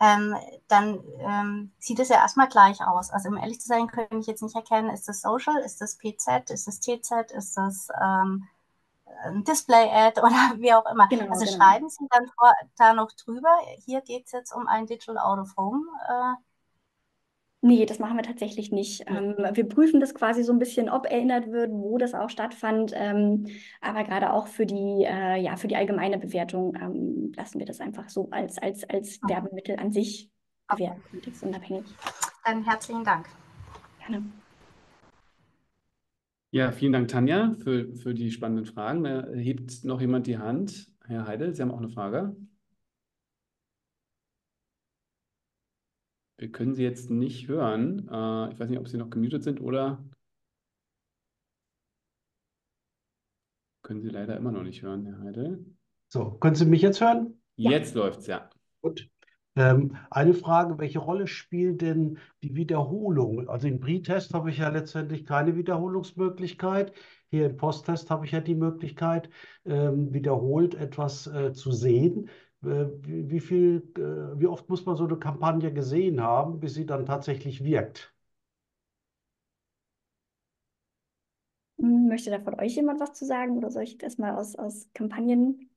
ähm, dann ähm, sieht es ja erstmal gleich aus. Also um ehrlich zu sein, könnte ich jetzt nicht erkennen, ist das Social, ist das PZ, ist das TZ, ist das ähm, ein Display-Ad oder wie auch immer. Genau, also genau. schreiben Sie dann vor, da noch drüber, hier geht es jetzt um ein Digital Out of Home. Äh, Nee, das machen wir tatsächlich nicht. Ja. Mhm. Ähm, wir prüfen das quasi so ein bisschen, ob erinnert wird, wo das auch stattfand. Ähm, aber gerade auch für die, äh, ja, für die allgemeine Bewertung ähm, lassen wir das einfach so als, als, als okay. Werbemittel an sich bewerten, okay. kontextunabhängig. Dann herzlichen Dank. Gerne. Ja, vielen Dank, Tanja, für, für die spannenden Fragen. Da hebt noch jemand die Hand. Herr Heidel, Sie haben auch eine Frage. Wir können Sie jetzt nicht hören. Äh, ich weiß nicht, ob Sie noch gemutet sind oder können Sie leider immer noch nicht hören, Herr Heidel. So, können Sie mich jetzt hören? Jetzt ja. läuft's, ja. Gut. Ähm, eine Frage, welche Rolle spielt denn die Wiederholung? Also im Pre-Test habe ich ja letztendlich keine Wiederholungsmöglichkeit. Hier im Post-Test habe ich ja die Möglichkeit, ähm, wiederholt etwas äh, zu sehen. Äh, wie viel, äh, wie oft muss man so eine Kampagne gesehen haben, bis sie dann tatsächlich wirkt? Möchte da von euch jemand was zu sagen oder soll ich das mal aus, aus Kampagnen?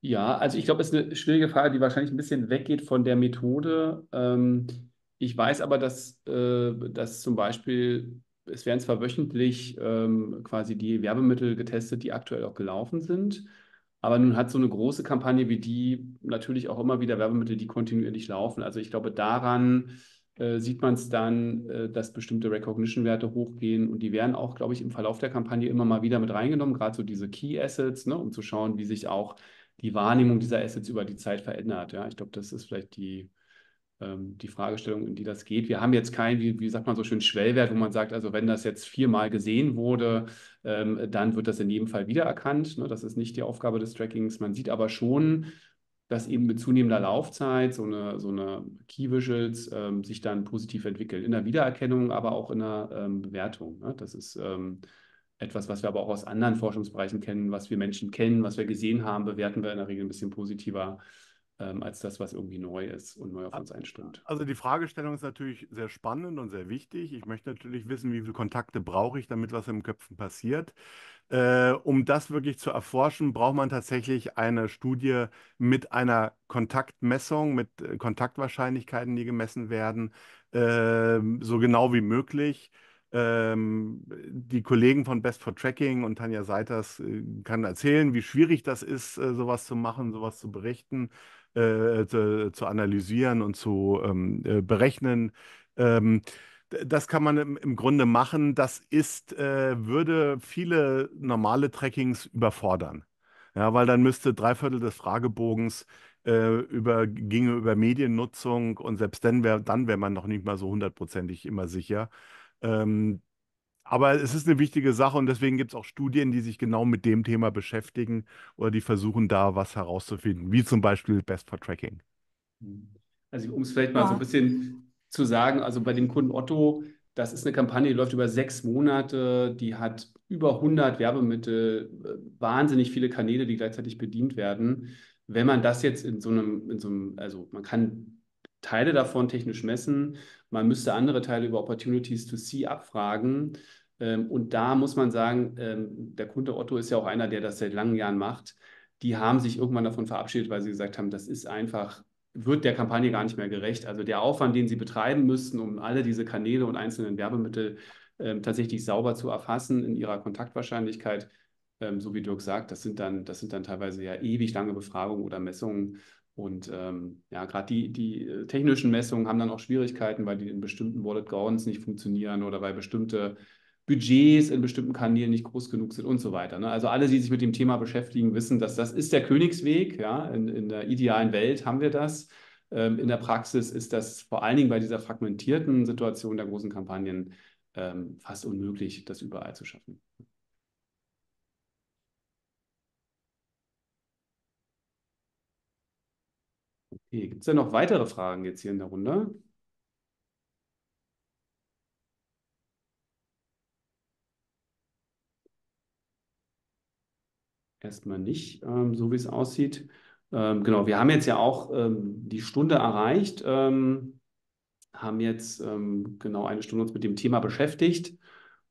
Ja, also ich glaube, es ist eine schwierige Frage, die wahrscheinlich ein bisschen weggeht von der Methode. Ähm, ich weiß aber, dass, äh, dass zum Beispiel es werden zwar wöchentlich ähm, quasi die Werbemittel getestet, die aktuell auch gelaufen sind. Aber nun hat so eine große Kampagne wie die natürlich auch immer wieder Werbemittel, die kontinuierlich laufen. Also ich glaube, daran äh, sieht man es dann, äh, dass bestimmte Recognition-Werte hochgehen und die werden auch, glaube ich, im Verlauf der Kampagne immer mal wieder mit reingenommen, gerade so diese Key-Assets, ne, um zu schauen, wie sich auch die Wahrnehmung dieser Assets über die Zeit verändert. Ja, ich glaube, das ist vielleicht die, ähm, die Fragestellung, in die das geht. Wir haben jetzt keinen, wie, wie, sagt man so schön, Schwellwert, wo man sagt, also wenn das jetzt viermal gesehen wurde, ähm, dann wird das in jedem Fall wiedererkannt. Ne? Das ist nicht die Aufgabe des Trackings. Man sieht aber schon, dass eben mit zunehmender Laufzeit so eine, so eine Key Visuals ähm, sich dann positiv entwickeln. In der Wiedererkennung, aber auch in der ähm, Bewertung. Ne? Das ist ähm, etwas, was wir aber auch aus anderen Forschungsbereichen kennen, was wir Menschen kennen, was wir gesehen haben, bewerten wir in der Regel ein bisschen positiver ähm, als das, was irgendwie neu ist und neu auf uns einstimmt. Also die Fragestellung ist natürlich sehr spannend und sehr wichtig. Ich möchte natürlich wissen, wie viele Kontakte brauche ich, damit was im Köpfen passiert. Äh, um das wirklich zu erforschen, braucht man tatsächlich eine Studie mit einer Kontaktmessung, mit äh, Kontaktwahrscheinlichkeiten, die gemessen werden, äh, so genau wie möglich ähm, die Kollegen von Best for Tracking und Tanja Seiters äh, kann erzählen, wie schwierig das ist, äh, sowas zu machen, sowas zu berichten. Äh, äh, zu, zu, analysieren und zu ähm, äh, berechnen. Ähm, das kann man im, im, Grunde machen. Das ist, äh, würde viele normale Trackings überfordern. Ja, weil dann müsste drei Viertel des Fragebogens äh, über, ginge über Mediennutzung und selbst dann wäre dann wär man noch nicht mal so hundertprozentig immer sicher. Ähm, aber es ist eine wichtige Sache und deswegen gibt es auch Studien, die sich genau mit dem Thema beschäftigen oder die versuchen, da was herauszufinden, wie zum Beispiel Best for Tracking. Hm. Also, um es vielleicht mal ja. so ein bisschen zu sagen, also bei dem Kunden Otto, das ist eine Kampagne, die läuft über sechs Monate, die hat über 100 Werbemittel, äh, wahnsinnig viele Kanäle, die gleichzeitig bedient werden. Wenn man das jetzt in so einem, in so einem also man kann Teile davon technisch messen. Man müsste andere Teile über Opportunities to See abfragen. Ähm, und da muss man sagen, ähm, der Kunde Otto ist ja auch einer, der das seit langen Jahren macht. Die haben sich irgendwann davon verabschiedet, weil sie gesagt haben, das ist einfach, wird der Kampagne gar nicht mehr gerecht. Also der Aufwand, den sie betreiben müssten, um alle diese Kanäle und einzelnen Werbemittel ähm, tatsächlich sauber zu erfassen in ihrer Kontaktwahrscheinlichkeit, so wie Dirk sagt, das sind dann, das sind dann teilweise ja ewig lange Befragungen oder Messungen. Und ähm, ja, gerade die, die äh, technischen Messungen haben dann auch Schwierigkeiten, weil die in bestimmten Wallet Grounds nicht funktionieren oder weil bestimmte Budgets in bestimmten Kanälen nicht groß genug sind und so weiter. Ne? Also alle, die sich mit dem Thema beschäftigen, wissen, dass das ist der Königsweg. Ja? In, in der idealen Welt haben wir das. Ähm, in der Praxis ist das vor allen Dingen bei dieser fragmentierten Situation der großen Kampagnen ähm, fast unmöglich, das überall zu schaffen. Okay, gibt es denn noch weitere Fragen jetzt hier in der Runde? Erstmal nicht, ähm, so wie es aussieht. Ähm, genau, wir haben jetzt ja auch ähm, die Stunde erreicht, ähm, haben jetzt ähm, genau eine Stunde uns mit dem Thema beschäftigt.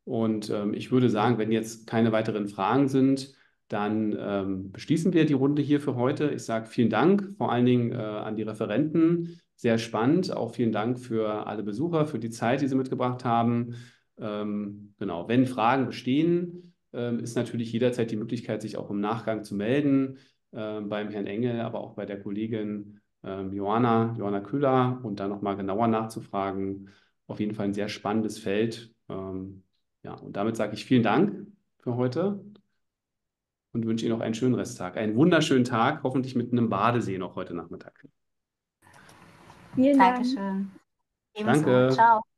Und ähm, ich würde sagen, wenn jetzt keine weiteren Fragen sind, dann ähm, beschließen wir die Runde hier für heute. Ich sage vielen Dank, vor allen Dingen äh, an die Referenten. Sehr spannend. Auch vielen Dank für alle Besucher, für die Zeit, die sie mitgebracht haben. Ähm, genau, wenn Fragen bestehen, ähm, ist natürlich jederzeit die Möglichkeit, sich auch im Nachgang zu melden äh, beim Herrn Engel, aber auch bei der Kollegin ähm, Johanna, Johanna Köhler und dann nochmal genauer nachzufragen. Auf jeden Fall ein sehr spannendes Feld. Ähm, ja, und damit sage ich vielen Dank für heute und wünsche Ihnen noch einen schönen Resttag. Einen wunderschönen Tag, hoffentlich mit einem Badesee noch heute Nachmittag. Vielen Dank. Dankeschön. Ebenso. Danke. Ciao.